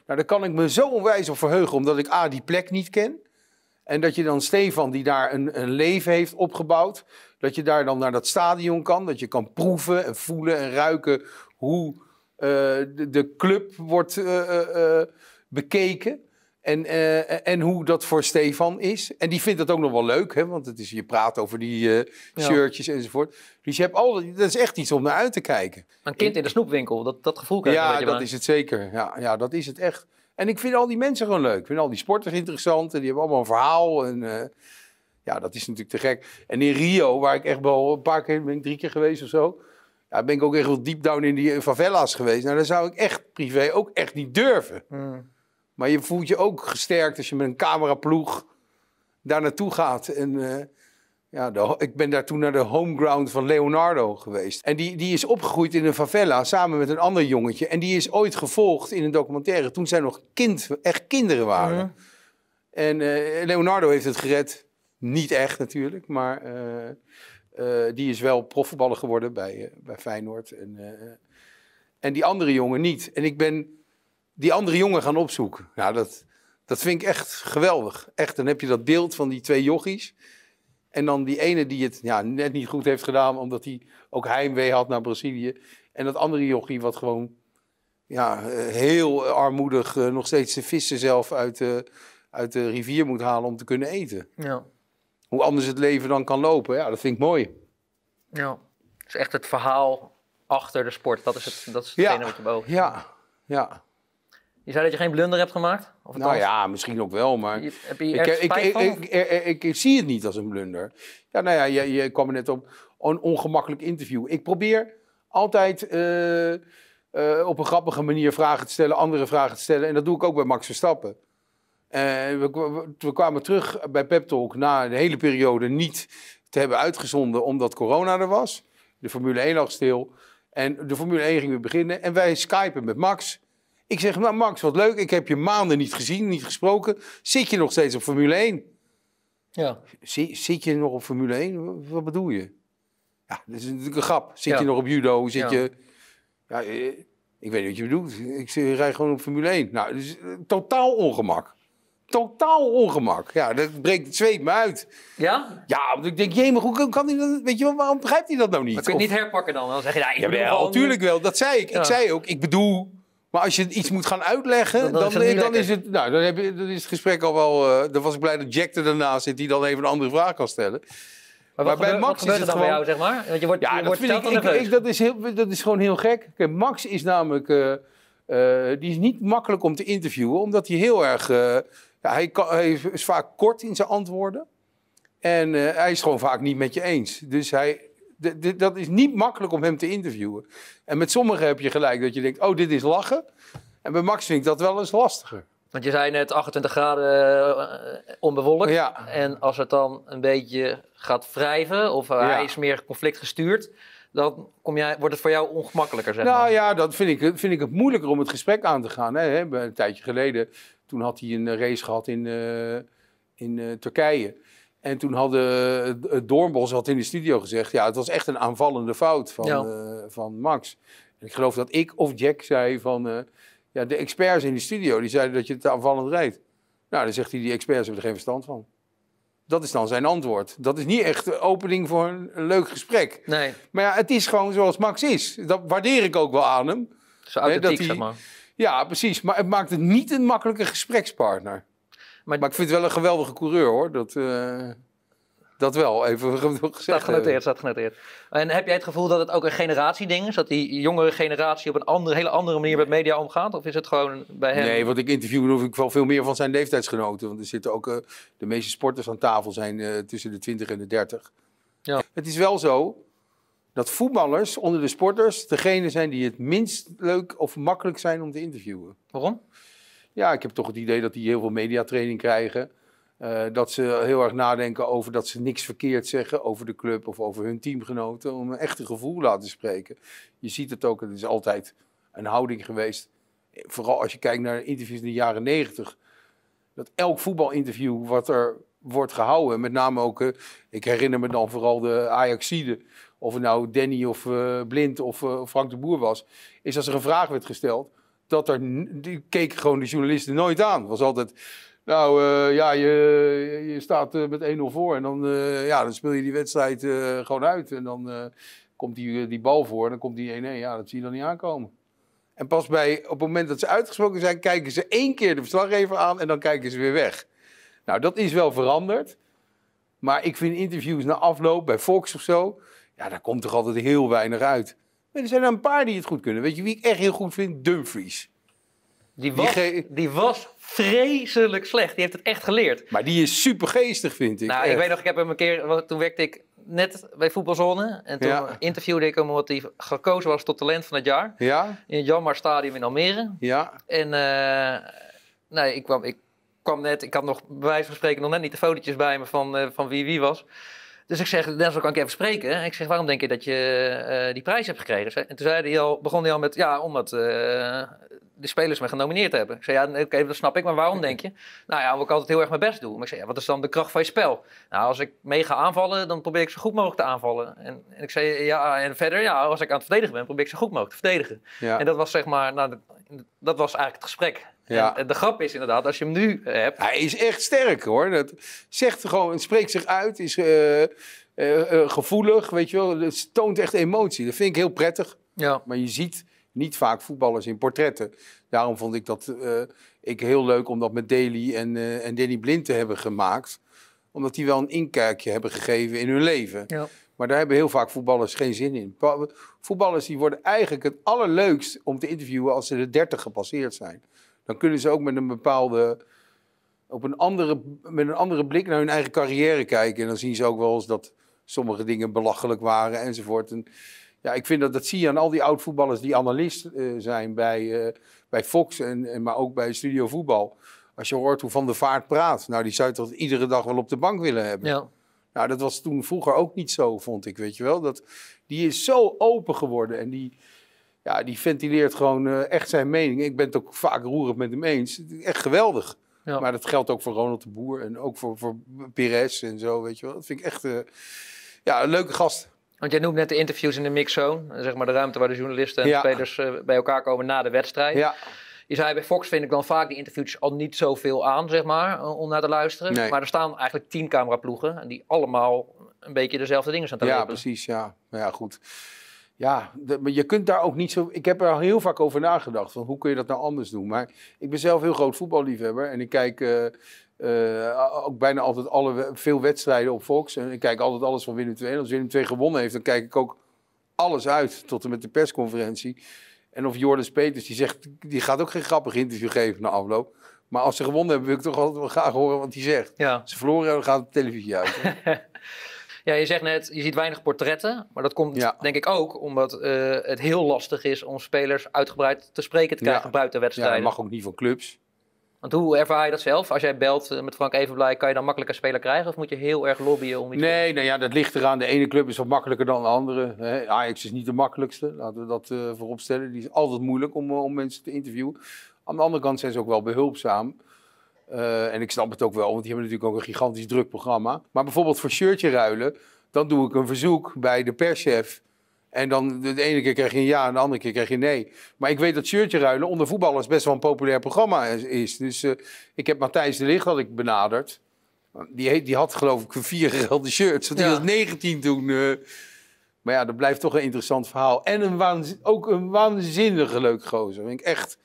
Nou, daar kan ik me zo onwijs op verheugen, omdat ik A, die plek niet ken. En dat je dan Stefan, die daar een, een leven heeft opgebouwd, dat je daar dan naar dat stadion kan. Dat je kan proeven en voelen en ruiken hoe eh, de, de, club wordt bekeken. En, eh, en hoe dat voor Stefan is. En die vindt dat ook nog wel leuk, hè? want het is, je praat over die uh, shirtjes enzovoort. Dus je hebt al, dat is echt iets om naar uit te kijken. Een kind in de snoepwinkel, dat, dat gevoel krijg je Ja, dat is het zeker. Ja, ja, dat is het echt. En ik vind al die mensen gewoon leuk. Ik vind al die sporters interessant en die hebben allemaal een verhaal. En, eh, ja, dat is natuurlijk te gek. En in Rio, waar ik echt wel een paar keer, ben ik drie keer geweest of zo. Ja, ben ik ook echt wel deep down in die favelas geweest. Nou, daar zou ik echt privé ook echt niet durven. Hmm. Maar je voelt je ook gesterkt als je met een cameraploeg daar naartoe gaat. En eh, ja, ik ben daar toen naar de homeground van Leonardo geweest. En die, die is opgegroeid in een favela samen met een ander jongetje. En die is ooit gevolgd in een documentaire toen zij nog kind, echt kinderen waren. Mhm. En eh, Leonardo heeft het gered. Niet echt natuurlijk, maar eh, die is wel profvoetballer geworden bij, bij Feyenoord. En, en die andere jongen niet. En ik ben die andere jongen gaan opzoeken. Ja, dat, dat vind ik echt geweldig. Echt, dan heb je dat beeld van die twee jochies. En dan die ene die het ja, net niet goed heeft gedaan, omdat hij ook heimwee had naar Brazilië. En dat andere jochie wat gewoon ja, eh, heel armoedig eh, nog steeds de vissen zelf uit de, uit de rivier moet halen om te kunnen eten. Ja. Hoe anders het leven dan kan lopen, ja, dat vind ik mooi. Ja, is echt het verhaal achter de sport, dat is, het, dat is het ja. wat je boven. Ja, ja. Je zei dat je geen blunder hebt gemaakt? Of nou ja, misschien ook wel, maar... ik, ik, zie het niet als een blunder. Ja, nou ja, je, je kwam er net op. Een ongemakkelijk interview. Ik probeer altijd... Eh, eh, op een grappige manier vragen te stellen, andere vragen te stellen. En dat doe ik ook bij Max Verstappen. Uh, we, we, kwamen terug bij Pep Talk na de hele periode niet te hebben uitgezonden omdat corona er was. De Formule 1 lag stil en de Formule 1 ging weer beginnen. En wij skypen met Max. Ik zeg, nou Max, wat leuk. Ik heb je maanden niet gezien, niet gesproken. Zit je nog steeds op Formule 1? Ja. Zit, je nog op Formule 1? Wat bedoel je? Ja, dat is natuurlijk een grap. Zit je nog op judo? Zit je... Ja, eh, ik weet niet wat je bedoelt. Ik rij gewoon op Formule 1. Nou, dus, eh, totaal ongemak. Totaal ongemak. Ja, dat breekt het zweet me uit. Ja? Ja, want ik denk, jee, maar hoe kan hij dat... Weet je wel, waarom begrijpt hij dat nou niet? Maar kun het niet herpakken dan? Dan zeg je, ja, wel, natuurlijk wel. Dat zei ik. Ik zei ook, ik bedoel maar als je iets moet gaan uitleggen, dan, dan, dan is, het, eh, nou, dan, heb je, dan is het gesprek al wel. Eh, dan was ik blij dat Jack er daarna zit, die dan even een andere vraag kan stellen. Maar, bij Max is het dan bij jou, zeg maar? Want je wordt, ja, je dat, wordt vind ik, dat, is heel, dat is gewoon heel gek. Kijk, Max is namelijk. Eh, die is niet makkelijk om te interviewen, omdat hij heel erg. Ja, hij, hij, is vaak kort in zijn antwoorden. En hij is gewoon vaak niet met je eens. Dus hij dat is niet makkelijk om hem te interviewen. En met sommigen heb je gelijk dat je denkt, oh, dit is lachen. En bij Max vind ik dat wel eens lastiger. Want je zei net 28 graden eh, onbewolkt. En als het dan een beetje gaat wrijven of ja. hij is meer conflict gestuurd, dan kom jij, wordt het voor jou ongemakkelijker. Zeg nou ja, dan vind ik, vind ik het moeilijker om het gesprek aan te gaan. Hè. Een tijdje geleden, toen had hij een eh, race gehad in, eh, in Turkije. En toen hadden eh, eh, Doornbos had in de studio gezegd: ja, het was echt een aanvallende fout van, eh, van Max. En ik geloof dat ik of Jack zei van ja, de experts in de studio die zeiden dat je het aanvallend rijdt. Nou, dan zegt hij: die experts hebben er geen verstand van. Dat is dan zijn antwoord. Dat is niet echt de opening voor een leuk gesprek. Nee. Maar ja, het is gewoon zoals Max is. Dat waardeer ik ook wel aan hem. Zo authentiek, dat hij, zeg maar. Ja, precies. Maar het maakt het niet een makkelijke gesprekspartner. Maar, ik vind het wel een geweldige coureur hoor. Dat, eh, dat wel, even gezegd. Dat genoteerd, staat genoteerd. En heb jij het gevoel dat het ook een generatieding is? Dat die jongere generatie op een andere, hele andere manier met media omgaat? Of is het gewoon bij hem? Nee, want ik interview ik wel veel meer van zijn leeftijdsgenoten. Want er zitten ook, eh, de meeste sporters aan tafel zijn eh, tussen de 20 en de 30. Ja. Het is wel zo dat voetballers onder de sporters degene zijn die het minst leuk of makkelijk zijn om te interviewen. Waarom? Ja, ik heb toch het idee dat die heel veel mediatraining krijgen. Eh, dat ze heel erg nadenken over dat ze niks verkeerd zeggen over de club of over hun teamgenoten. Om een echte gevoel laten spreken. Je ziet het ook, het is altijd een houding geweest. Vooral als je kijkt naar interviews in de jaren negentig. Dat elk voetbalinterview wat er wordt gehouden, met name ook, eh, ik herinner me dan vooral de Ajaxide. Of het nou Danny of eh, Blind of Frank de Boer was. Is als er een vraag werd gesteld dat er, die keken gewoon de journalisten nooit aan. was altijd, nou eh, ja, je, je staat eh, met 1-0 voor en dan, eh, ja, dan speel je die wedstrijd gewoon uit. En dan komt die, die bal voor en dan komt die 1-1. Ja, dat zie je dan niet aankomen. En pas bij, op het moment dat ze uitgesproken zijn, kijken ze één keer de verslaggever aan en dan kijken ze weer weg. Nou, dat is wel veranderd. Maar ik vind interviews na afloop bij Fox of zo, ja, daar komt toch altijd heel weinig uit er zijn er een paar die het goed kunnen. Weet je wie ik echt heel goed vind? Dumfries. Die was, die, was vreselijk slecht. Die heeft het echt geleerd. Maar die is supergeestig, vind ik. Nou, ik weet nog, ik heb hem een keer... Toen werkte ik net bij Voetbalzone. En toen interviewde ik hem wat hij gekozen was tot talent van het jaar. Ja. In het Janmar Stadium in Almere. Ja. En eh, nee, ik kwam, ik kwam net... Ik had nog bij wijze van spreken nog net niet de fotootjes bij me van, eh, van wie wie was. Dus ik zeg, Denzel, kan ik even spreken? ik zeg, waarom denk je dat je eh, die prijs hebt gekregen? En toen zei hij al, begon hij al met, ja, omdat eh, de spelers me genomineerd hebben. Ik zei, ja, oké, dat snap ik, maar waarom denk je? Nou ja, omdat ik altijd heel erg mijn best doe. Maar ik zei, wat is dan de kracht van je spel? Nou, als ik mee ga aanvallen, dan probeer ik zo goed mogelijk te aanvallen. En, en ik zei, ja, en verder, ja, als ik aan het verdedigen ben, probeer ik zo goed mogelijk te verdedigen. En dat was zeg maar, nou, dat was eigenlijk het gesprek. Ja. En de grap is inderdaad, als je hem nu eh, hebt... Hij is echt sterk hoor. Dat zegt gewoon, spreekt zich uit, is eh, eh, gevoelig, weet je wel. Het toont echt emotie. Dat vind ik heel prettig. Ja. Maar je ziet niet vaak voetballers in portretten. Daarom vond ik dat ik heel leuk om dat met Daly en, en Danny Blind te hebben gemaakt. Omdat die wel een inkijkje hebben gegeven in hun leven. Ja. Maar daar hebben heel vaak voetballers geen zin in. Voetballers die worden eigenlijk het allerleukst om te interviewen als ze de 30 gepasseerd zijn. Dan kunnen ze ook met een bepaalde, op een andere, met een andere blik naar hun eigen carrière kijken. En dan zien ze ook wel eens dat sommige dingen belachelijk waren enzovoort. En, ja, ik vind dat, dat zie je aan al die oud-voetballers die analist eh, zijn bij, eh, bij Fox, en, maar ook bij Studio Voetbal. Als je hoort hoe Van der Vaart praat. Nou, die zou je toch iedere dag wel op de bank willen hebben. Ja. Nou, dat was toen vroeger ook niet zo, vond ik, weet je wel. Dat, die is zo open geworden en die ja, die ventileert gewoon eh, echt zijn mening. Ik ben het ook vaak roerend met hem eens. Echt geweldig. Maar dat geldt ook voor Ronald de Boer en ook voor, voor Perez en zo, weet je wel. Dat vind ik echt eh, ja, een leuke gast. Want jij noemt net de interviews in de mixzone. Zeg maar de ruimte waar de journalisten en spelers eh, bij elkaar komen na de wedstrijd. Ja. Je zei bij Fox vind ik dan vaak die interviews al niet zoveel aan, zeg maar, om naar te luisteren. Nee. Maar er staan eigenlijk tien cameraploegen die allemaal een beetje dezelfde dingen zijn te Ja, precies, ja. ja, goed ja, maar je kunt daar ook niet zo. Ik heb er al heel vaak over nagedacht. Van hoe kun je dat nou anders doen? Maar ik ben zelf heel groot voetballiefhebber. En ik kijk eh, eh, ook bijna altijd alle, veel wedstrijden op Fox. En ik kijk altijd alles van Willem 2. En als Willem 2 gewonnen heeft, dan kijk ik ook alles uit. Tot en met de persconferentie. En of Jordan Peters, die, zegt, die gaat ook geen grappig interview geven na afloop. Maar als ze gewonnen hebben, wil ik toch altijd wel graag horen wat hij zegt. Ja. Ze verloren, dan gaat de televisie uit. Ja, je zegt net, je ziet weinig portretten. Maar dat komt denk ik ook omdat eh, het heel lastig is om spelers uitgebreid te spreken te krijgen buiten wedstrijden. Ja, dat mag ook niet van clubs. Want hoe ervaar je dat zelf? Als jij belt eh, met Frank Evenblij, kan je dan makkelijker speler krijgen? Of moet je heel erg lobbyen om iets Nee, nou ja, dat ligt eraan. De ene club is wat makkelijker dan de andere. Hè? Ajax is niet de makkelijkste, laten we dat uh, vooropstellen. Die is altijd moeilijk om, om mensen te interviewen. Aan de andere kant zijn ze ook wel behulpzaam. Eh, en ik snap het ook wel, want die hebben natuurlijk ook een gigantisch druk programma. Maar bijvoorbeeld voor shirtje ruilen, dan doe ik een verzoek bij de perschef. En dan de ene keer krijg je een ja en de andere keer krijg je nee. Maar ik weet dat shirtje ruilen onder voetballers best wel een populair programma is. Dus eh, ik heb Matthijs de Ligt had ik benaderd. Die, die had geloof ik vier gelde shirts. Want die als was 19 toen. Eh. maar ja, dat blijft toch een interessant verhaal. En een ook een waanzinnige leuk gozer. Vind ik echt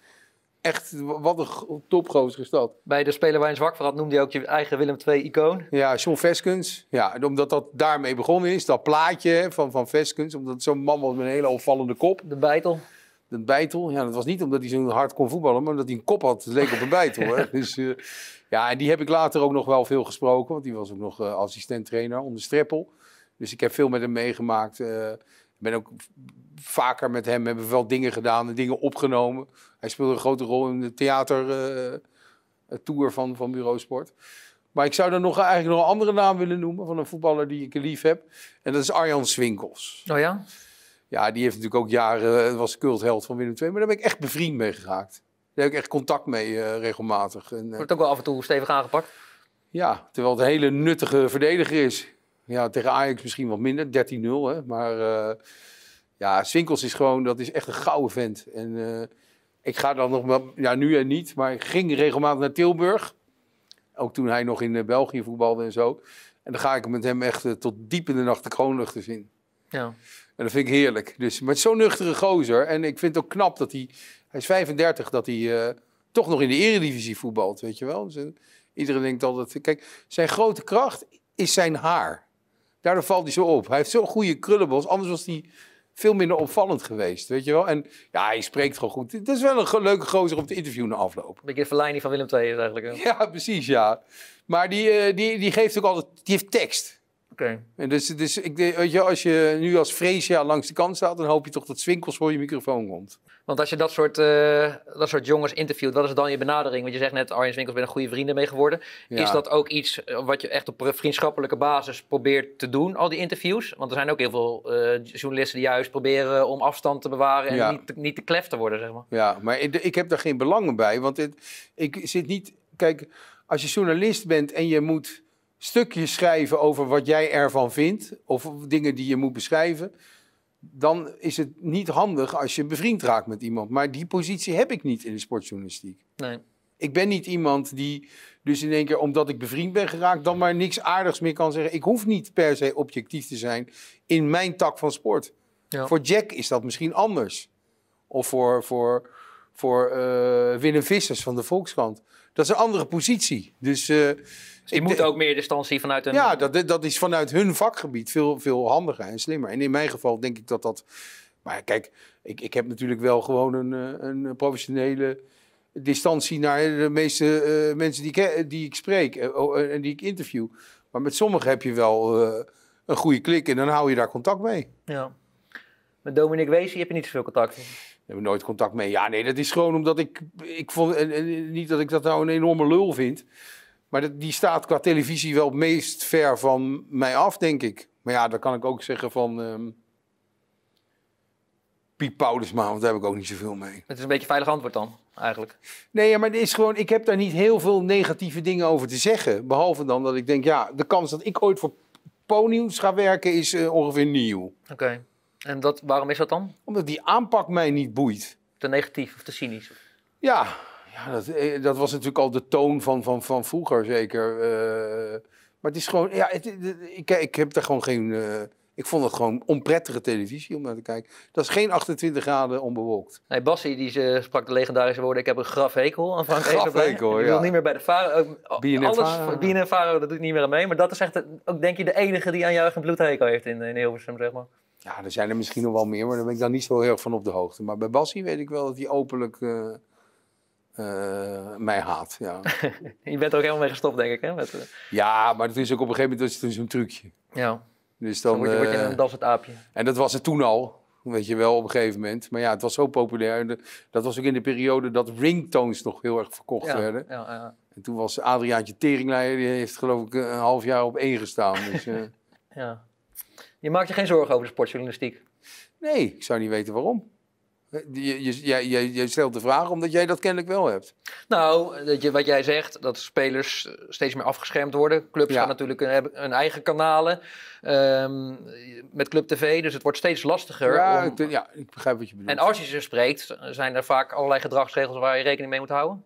echt, wat een topgozer is Bij de speler waar je zwak voor had, noemde je ook je eigen Willem II-icoon. Ja, John Veskens. Ja, omdat dat daarmee begonnen is. Dat plaatje van, van Veskens. Omdat zo'n man was met een hele opvallende kop. De bijtel. De bijtel. Ja, dat was niet omdat hij zo hard kon voetballen, maar omdat hij een kop had. leek op een bijtel. Dus, eh, ja, en die heb ik later ook nog wel veel gesproken. Want die was ook nog uh, eh, assistent-trainer onder Streppel. Dus ik heb veel met hem meegemaakt. Eh, ik ben ook vaker met hem hebben we wel dingen gedaan en dingen opgenomen. Hij speelde een grote rol in de theatertour eh, van, van Bureau Sport. Maar ik zou dan nog, eigenlijk nog een andere naam willen noemen van een voetballer die ik lief heb. En dat is Arjan Swinkels. Oh ja? Ja, die heeft natuurlijk ook jaren, eh, was cultheld van Willem II. Maar daar ben ik echt bevriend mee geraakt. Daar heb ik echt contact mee eh, regelmatig. En, Wordt ook wel af en toe stevig aangepakt? Ja, terwijl het een hele nuttige verdediger is. Ja, tegen Ajax misschien wat minder, 13-0. Maar ja, Swinkels is gewoon, dat is echt een gouden vent. En eh, ik ga dan nog wel, ja nu en niet, maar ik ging regelmatig naar Tilburg. Ook toen hij nog in eh, België voetbalde en zo. En dan ga ik met hem echt eh, tot diep in de nacht de te zien. Ja. En dat vind ik heerlijk. Dus met zo'n nuchtere gozer. En ik vind het ook knap dat hij, hij is 35, dat hij toch nog in de eredivisie voetbalt, weet je wel. Dus, iedereen denkt altijd, kijk, zijn grote kracht is zijn haar. Daardoor valt hij zo op. Hij heeft zo'n goede krullenbos, anders was hij veel minder opvallend geweest, weet je wel. En ja, hij spreekt gewoon goed. Het is wel een leuke gozer om te interviewen na afloop. Een beetje verleining verleiding van Willem II eigenlijk. wel Ja, precies, ja. Maar die, eh, die, die geeft ook altijd, die heeft tekst. En dus, dus ik, weet je, als je nu als Freesia langs de kant staat, dan hoop je toch dat Swinkels voor je microfoon komt. Want als je dat soort, eh, dat soort jongens interviewt, wat is dan je benadering? Want je zegt net, Arjen Swinkels ben een goede vrienden mee geworden. Is dat ook iets eh, wat je echt op vriendschappelijke basis probeert te doen, al die interviews? Want er zijn ook heel veel eh, journalisten die juist proberen om afstand te bewaren en niet, te, niet te klef te worden, zeg maar. Ja, maar ik, ik heb daar geen belangen bij, want ik zit niet... Kijk, als je journalist bent en je moet stukjes schrijven over wat jij ervan vindt, of dingen die je moet beschrijven, dan is het niet handig als je bevriend raakt met iemand. Maar die positie heb ik niet in de sportjournalistiek. Nee. Ik ben niet iemand die dus in één keer, omdat ik bevriend ben geraakt, dan maar niks aardigs meer kan zeggen. Ik hoef niet per se objectief te zijn in mijn tak van sport. Ja. Voor Jack is dat misschien anders. Of voor, voor, voor uh, Willem Vissers van de Volkskrant. Dat is een andere positie. Dus eh, je dus moet ook meer distantie vanuit een... Ja, dat, dat is vanuit hun vakgebied veel, veel handiger en slimmer. En in mijn geval denk ik dat dat... Maar kijk, ik, ik heb natuurlijk wel gewoon een, eh, een professionele distantie naar de meeste eh, mensen die ik, die ik spreek eh, oh, en die ik interview. Maar met sommigen heb je wel een goede klik en dan hou je daar contact mee. Ja. Met Dominic Wezen heb je niet zoveel contact. Daar heb nooit contact mee. Ja, nee, dat is gewoon omdat ik. ik vond, niet dat ik dat nou een enorme lul vind. Maar die staat qua televisie wel het meest ver van mij af, denk ik. Maar ja, dan kan ik ook zeggen van... Um, Piet Paulusma, want daar heb ik ook niet zoveel mee. Het is een beetje veilig antwoord dan, eigenlijk. Nee, maar het is gewoon, ik heb daar niet heel veel negatieve dingen over te zeggen. Behalve dan dat ik denk, ja, de kans dat ik ooit voor Ponyus ga werken is eh, ongeveer nieuw. Oké, en dat, waarom is dat dan? Omdat die aanpak mij niet boeit. Te negatief of te cynisch? Ja, ja, dat, eh, dat, was natuurlijk al de toon van, van, van vroeger, zeker. Eh, maar het is gewoon, ja, ik, ik heb daar gewoon geen. Eh, ik vond het gewoon onprettige televisie om naar te kijken. Dat is geen 28 graden onbewolkt. Nee, Bassie die sprak de legendarische woorden: Ik heb een graf hekel aan Frank Graf hekel, ja. Ik wil niet meer bij de Faro Alles BNN Faro dat doet niet meer aan mee. Maar dat is echt ook, denk je, de enige die aan jou een bloedhekel heeft in, in Hilversum, zeg maar. Ja, er zijn er misschien nog wel meer, maar daar ben ik dan niet zo heel erg van op de hoogte. Maar bij Bassie weet ik wel dat hij openlijk uh, mij haat. Ja. je bent er ook helemaal mee gestopt, denk ik. Hè? Met, eh. Ja, maar het is ook op een gegeven moment dat is zo'n trucje. Ja. Dus dan, dan word je, word je eh, een aapje. En dat was het toen al. Weet je wel, op een gegeven moment. Maar ja, het was zo populair. Dat was ook in de periode dat ringtones nog heel erg verkocht werden. Ja, ja. En toen was Adriaantje Teringleijer, die heeft geloof ik een half jaar op één gestaan. Dus, ja. Je maakt je geen zorgen over de sportjournalistiek? Nee, ik zou niet weten waarom. Je, je, stelt de vraag omdat jij dat kennelijk wel hebt. Nou, dat je, wat jij zegt, dat spelers eh, steeds meer afgeschermd worden. Clubs gaan natuurlijk hun, eigen kanalen ehm, met Club TV. Dus het wordt steeds lastiger. Ja, om... ik, ja, ik begrijp wat je bedoelt. En als je ze spreekt, zijn er vaak allerlei gedragsregels waar je rekening mee moet houden?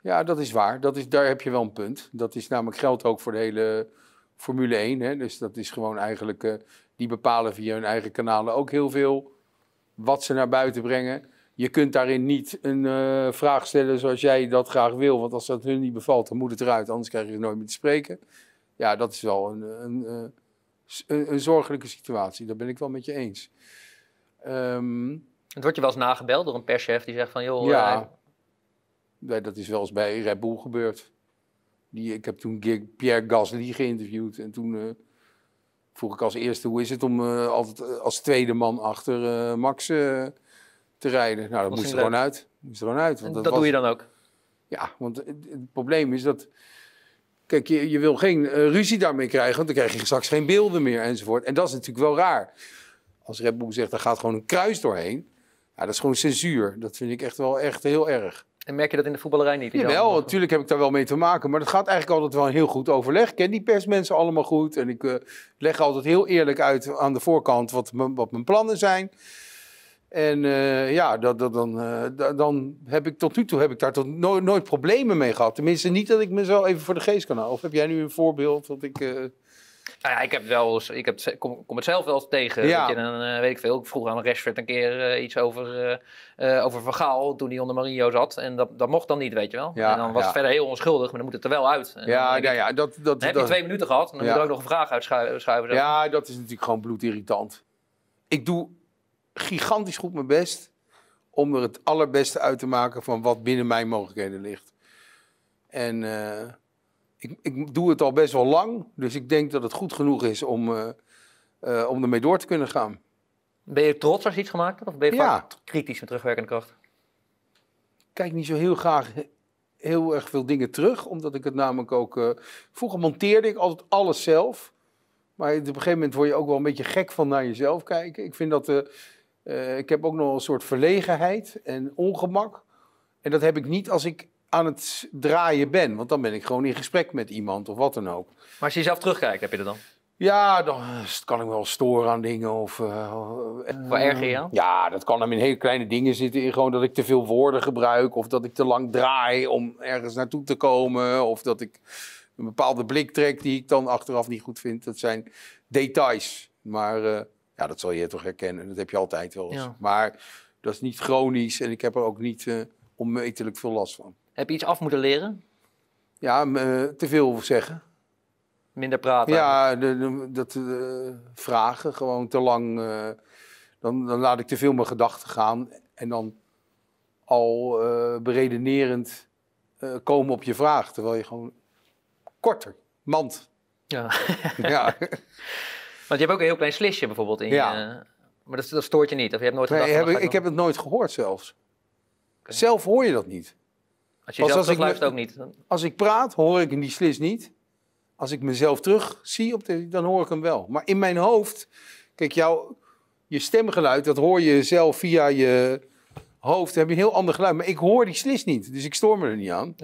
Ja, dat is waar. Dat is, daar heb je wel een punt. Dat is namelijk geld ook voor de hele Formule 1. Hè? Dus dat is gewoon eigenlijk... Eh, die bepalen via hun eigen kanalen ook heel veel wat ze naar buiten brengen. Je kunt daarin niet een eh, vraag stellen zoals jij dat graag wil. Want als dat hun niet bevalt, dan moet het eruit. Anders krijg je er nooit meer te spreken. Ja, dat is wel een, een, eh, een, een zorgelijke situatie. Daar ben ik wel met je eens. Um, het wordt je wel eens nagebeld door een perschef die zegt van... joh, ja, eh, dat is wel eens bij Red Bull gebeurd. Die, ik heb toen Pierre Gasly geïnterviewd. En toen vroeg ik als eerste hoe is het om eh, altijd eh, als tweede man achter eh, Max te rijden. Nou, dat moet moest er gewoon uit. Moest er gewoon uit want dat, dat doe je dan ook? Ja, want het, probleem is dat... Kijk, je, je wil geen ruzie daarmee krijgen, want dan krijg je straks geen beelden meer enzovoort. En dat is natuurlijk wel raar. Als Red zegt, daar gaat gewoon een kruis doorheen. Ja, dat is gewoon censuur. Dat vind ik echt wel echt heel erg. En merk je dat in de voetballerij niet? Ja, natuurlijk heb ik daar wel mee te maken. Maar dat gaat eigenlijk altijd wel heel goed overleg. Ik ken die persmensen allemaal goed. En ik eh, leg altijd heel eerlijk uit aan de voorkant wat, wat mijn plannen zijn. En eh, ja, dat, dat dan, eh, dan heb ik tot nu toe heb ik daar tot nooit problemen mee gehad. Tenminste, niet dat ik me zo even voor de geest kan houden. Of heb jij nu een voorbeeld dat ik. Nou ja, ik heb wel eens, ik heb, kom, kom het zelf wel tegen. Ja. Dat je eh, weet ik veel, ik vroeg aan Rashford een keer eh, iets over, uh, over Vergaal toen hij onder Mourinho zat. En dat, dat mocht dan niet, weet je wel. en dan was het verder heel onschuldig, maar dan moet het er wel uit. En ja, ja, ja, dat, dat, dan heb je twee minuten gehad en dan moet er ook nog een vraag uitschuiven. Ja, dat is natuurlijk gewoon bloedirritant. Ik doe gigantisch goed mijn best om er het allerbeste uit te maken van wat binnen mijn mogelijkheden ligt. En ik, ik doe het al best wel lang, dus ik denk dat het goed genoeg is om, eh, eh, om ermee door te kunnen gaan. Ben je trots als je iets gemaakt hebt of ben je vaak kritisch met terugwerkende kracht? Ik kijk niet zo heel graag heel erg veel dingen terug, omdat ik het namelijk ook... Eh, vroeger monteerde ik altijd alles zelf, maar op een gegeven moment word je ook wel een beetje gek van naar jezelf kijken. Ik vind dat... ik heb ook nog een soort verlegenheid en ongemak. En dat heb ik niet als ik aan het draaien ben. Want dan ben ik gewoon in gesprek met iemand of wat dan ook. Maar als je jezelf terugkijkt, heb je dat dan? Ja, dan eh, kan ik me wel storen aan dingen. Of, uh, eh, Wat eh, erger ja? Ja, dat kan hem in hele kleine dingen zitten. gewoon dat ik te veel woorden gebruik. Of dat ik te lang draai om ergens naartoe te komen. Of dat ik een bepaalde blik trek die ik dan achteraf niet goed vind. Dat zijn details. Maar ja, dat zal je toch herkennen. Dat heb je altijd wel eens. Maar dat is niet chronisch. En ik heb er ook niet uh, onmetelijk veel last van. Heb je iets af moeten leren? Ja, eh, te veel zeggen. Minder praten? Ja, dat, eh, vragen gewoon te lang. Eh, dan, dan, laat ik te veel mijn gedachten gaan. En dan al beredenerend komen op je vraag. Terwijl je gewoon korter, mand. Ja. ja. Want je hebt ook een heel klein slisje bijvoorbeeld in ja. je, Maar dat, dat, stoort je niet? Of je hebt nooit nee, ik, heb het nooit gehoord zelfs. Zelf hoor je dat niet. Als je zelf ik, ook niet. Als ik praat, hoor ik hem die slis niet. Als ik mezelf terug zie, op de, dan hoor ik hem wel. Maar in mijn hoofd, kijk, jouw, je stemgeluid, dat hoor je zelf via je hoofd. Dan heb je een heel ander geluid. Maar ik hoor die slis niet, dus ik stoor me er niet aan.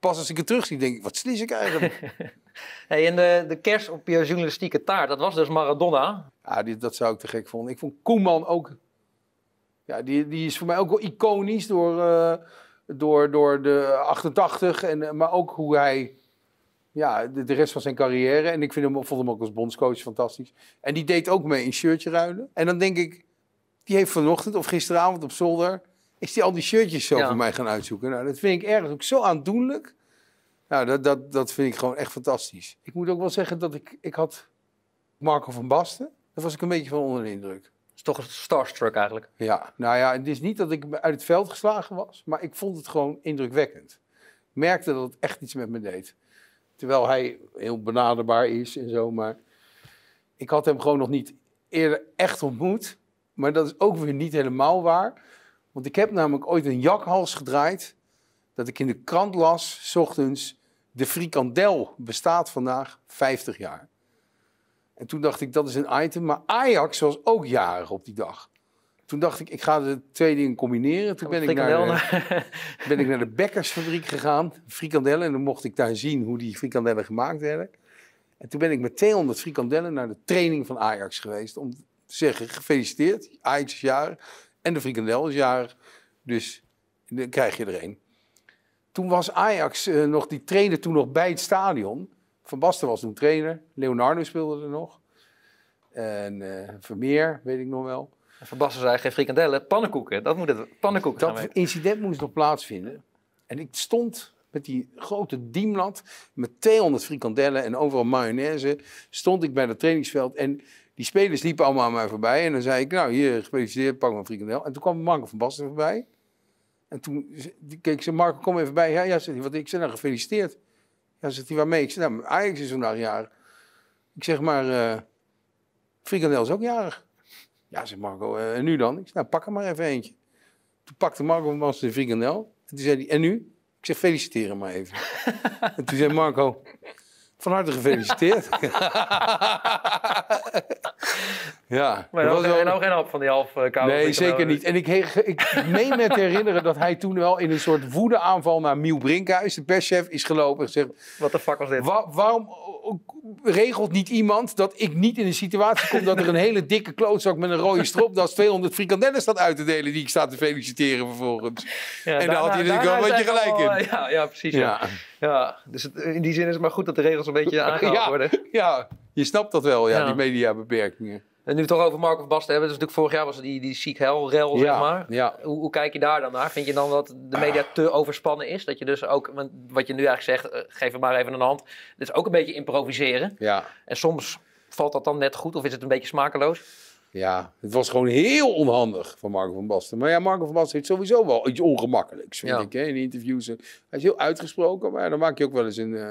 pas als ik het zie, denk ik, wat slis ik eigenlijk? hey, en de, de kerst op je journalistieke taart, dat was dus Maradona. Ja, die dat zou ik te gek vonden. Ik vond Koeman ook... Ja, die, die is voor mij ook wel iconisch door... Eh, door, door de 88, en, maar ook hoe hij ja, de, de, rest van zijn carrière. En ik vind hem, vond hem ook als bondscoach fantastisch. En die deed ook mee in shirtje ruilen. En dan denk ik, die heeft vanochtend of gisteravond op zolder... is die al die shirtjes zo voor mij gaan uitzoeken. Nou, dat vind ik ergens ook zo aandoenlijk. Nou, dat, dat, dat vind ik gewoon echt fantastisch. Ik moet ook wel zeggen dat ik, ik had Marco van Basten... daar was ik een beetje van onder de indruk is toch een starstruck eigenlijk. Ja, nou ja, het is niet dat ik uit het veld geslagen was, maar ik vond het gewoon indrukwekkend. Ik merkte dat het echt iets met me deed. Terwijl hij heel benaderbaar is en zo, maar ik had hem gewoon nog niet eerder echt ontmoet. Maar dat is ook weer niet helemaal waar. Want ik heb namelijk ooit een jakhals gedraaid. Dat ik in de krant las, ochtends, de frikandel bestaat vandaag 50 jaar. En toen dacht ik, dat is een item. Maar Ajax was ook jarig op die dag. Toen dacht ik, ik ga de twee dingen combineren. Toen ben ik, naar de, ben ik naar de Bekkersfabriek gegaan, frikandellen. En dan mocht ik daar zien hoe die frikandellen gemaakt werden. En toen ben ik met 200 frikandellen naar de training van Ajax geweest. Om te zeggen, gefeliciteerd, Ajax is jarig. En de frikandel is jarig. Dus dan krijg je er een. Toen was Ajax eh, nog, die trainde toen nog bij het stadion. Van Basten was toen trainer. Leonardo speelde er nog. En eh, Vermeer, weet ik nog wel. Van Basten zei, geen frikandellen, pannenkoeken. Dat moet het, pannenkoeken Dat incident moest nog plaatsvinden. En ik stond met die grote diemlat, met 200 frikandellen en overal mayonaise, stond ik bij dat trainingsveld. En die spelers liepen allemaal aan mij voorbij. En dan zei ik, nou hier, gefeliciteerd, pak mijn frikandel. En toen kwam Marco van Basten voorbij. En toen keek ze, Marco, kom even bij. Ja, ja, zei, wat ik zei, nou gefeliciteerd. Ja, zegt hij, waarmee? Ik zeg, nou, Ajax is vandaag jarig. Ik zeg maar, uh, Frikandel is ook jarig. Ja, zegt Marco, eh, en nu dan? Ik zeg, nou, pak er maar even eentje. Toen pakte Marco van Basten de frikandel. En toen zei hij, en nu? Ik zeg, feliciteer hem maar even. en toen zei Marco, van harte gefeliciteerd. ja. Maar dat was ook geen hap van die half koude. Nee, zeker niet. En ik, ik meen me te herinneren dat hij toen wel in een soort woedeaanval naar Miel Brinkhuis, de perschef, is gelopen en gezegd... Wat de fuck was dit? waarom regelt niet iemand dat ik niet in een situatie kom dat er een hele dikke klootzak met een rode dat 200 frikandellen staat uit te delen die ik sta te feliciteren vervolgens. Ja, en daar had hij natuurlijk wel wat beetje gelijk in. Eh, ja, ja precies. Ja. ja. dus in die zin is het maar goed dat de regels een beetje aangehouden worden. Ja, je snapt dat wel, ja, die mediabeperkingen. En nu we toch over Marco van Basten hebben, dus natuurlijk vorig jaar was die, die ziek hel rel, zeg maar. Ja. Hoe, hoe, kijk je daar dan naar? Vind je dan dat de ah. media te overspannen is? Dat je dus ook, wat je nu eigenlijk zegt, eh, geef hem maar even een hand. Het is ook een beetje improviseren. Ja. En soms valt dat dan net goed of is het een beetje smakeloos? Ja, het was gewoon heel onhandig van Marco van Basten. Maar ja, Marco van Basten heeft sowieso wel iets ongemakkelijks, vind ja. ik, hè, in interviews. Hij is heel uitgesproken, maar dan maak je ook wel eens een... Eh,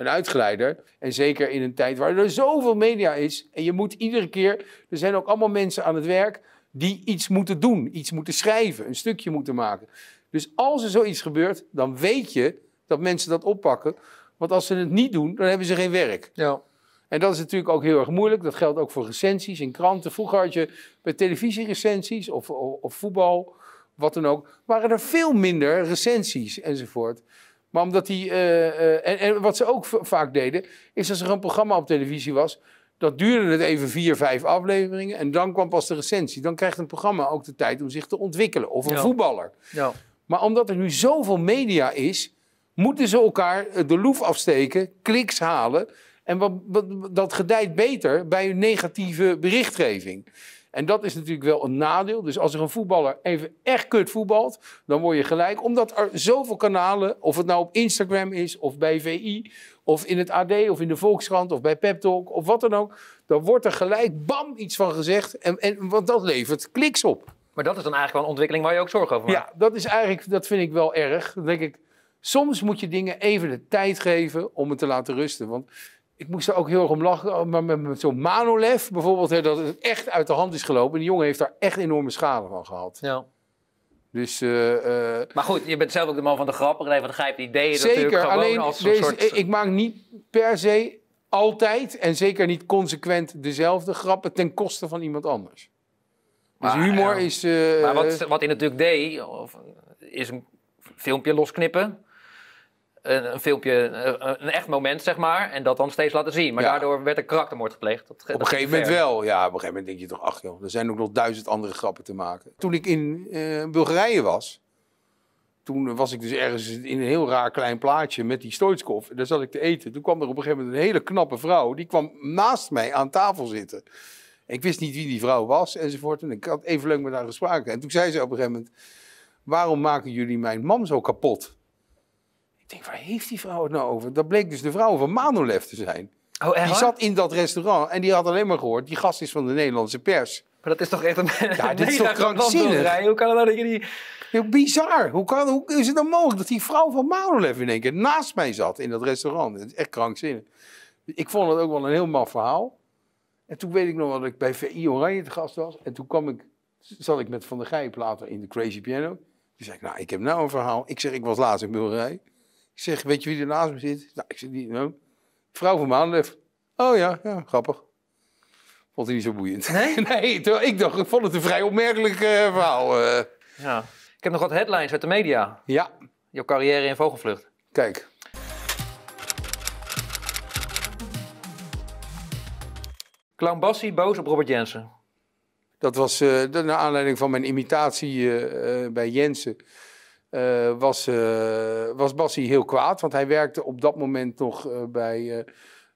een uitgeleider. En zeker in een tijd waar er zoveel media is. En je moet iedere keer. Er zijn ook allemaal mensen aan het werk die iets moeten doen, iets moeten schrijven, een stukje moeten maken. Dus als er zoiets gebeurt, dan weet je dat mensen dat oppakken. Want als ze het niet doen, dan hebben ze geen werk. Ja. En dat is natuurlijk ook heel erg moeilijk. Dat geldt ook voor recensies in kranten. Vroeger had je bij televisie recensies of, of voetbal, wat dan ook, waren er veel minder recensies enzovoort. Maar omdat die eh, eh, en, en, wat ze ook vaak deden, is als er een programma op televisie was. Dat duurde het even vier, vijf afleveringen. En dan kwam pas de recensie. Dan krijgt een programma ook de tijd om zich te ontwikkelen. Of een voetballer. Ja. Maar omdat er nu zoveel media is, moeten ze elkaar eh, de loef afsteken, kliks halen. En wat, dat gedijt beter bij hun negatieve berichtgeving. En dat is natuurlijk wel een nadeel. Dus als er een voetballer even echt kut voetbalt, dan word je gelijk. Omdat er zoveel kanalen, of het nou op Instagram is, of bij VI, of in het AD, of in de Volkskrant, of bij Pep Talk, of wat dan ook. Dan wordt er gelijk bam iets van gezegd. En, en, want dat levert kliks op. Maar dat is dan eigenlijk wel een ontwikkeling waar je ook zorgen over maakt. Ja, dat is eigenlijk, dat vind ik wel erg. denk ik, soms moet je dingen even de tijd geven om het te laten rusten. Want ik moest er ook heel erg om lachen. Oh, maar met, zo'n Manolev bijvoorbeeld, hè, dat het echt uit de hand is gelopen. En die jongen heeft daar echt enorme schade van gehad. Ja. Dus, eh, eh, maar goed, je bent zelf ook de man van de grappen. van de grijpt ideeën zeker, natuurlijk gewoon alleen als deze, Ik maak niet per se altijd en zeker niet consequent dezelfde grappen ten koste van iemand anders. Dus humor is... Eh, maar wat, wat het natuurlijk deed, of, is een filmpje losknippen een, filmpje, een, echt moment, zeg maar. En dat dan steeds laten zien. Maar daardoor werd er karaktermoord gepleegd. op een gegeven moment wel. Ja, op een gegeven moment denk je toch, ach joh, er zijn ook nog duizend andere grappen te maken. Toen ik in eh, Bulgarije was, toen was ik dus ergens in een heel raar klein plaatje met die Stoitskov. En daar zat ik te eten. Toen kwam er op een gegeven moment een hele knappe vrouw. Die kwam naast mij aan tafel zitten. Ik wist niet wie die vrouw was enzovoort. En ik had even leuk met haar gesproken. En toen zei ze op een gegeven moment: Waarom maken jullie mijn man zo kapot? denk, waar heeft die vrouw het nou over? Dat bleek dus de vrouw van Manolev te zijn. Oh, echt? Die zat in dat restaurant en die had alleen maar gehoord, die gast is van de Nederlandse pers. Maar dat is toch echt een. Ja, dit is toch krankzinnig? Hoe kan het nou dat je die. bizar. Hoe, kan, hoe is het dan mogelijk dat die vrouw van Manolev in één keer naast mij zat in dat restaurant? Dat is echt krankzinnig. Ik vond het ook wel een heel maf verhaal. En toen weet ik nog dat ik bij VI Oranje te gast was. En toen kwam ik, zat ik met Van der Gijp later in de Crazy Piano. Toen zei ik, nou, ik heb nou een verhaal. Ik zeg, ik was laatst in Bulgarije. Ik zeg, weet je wie er naast me zit? Nou, ik zeg, die, nou, vrouw van Maandef. Oh ja, ja, grappig. Vond hij niet zo boeiend. Nee? nee, ik dacht, ik vond het een vrij opmerkelijk uh, verhaal. Eh. Ja. Ik heb nog wat headlines uit de media. Ja. Jouw carrière in vogelvlucht. Kijk. Clown Bassie boos op Robert Jensen. Dat was eh, de, naar aanleiding van mijn imitatie bij Jensen. Eh, was, uh, was Bassie heel kwaad. Want hij werkte op dat moment nog eh, bij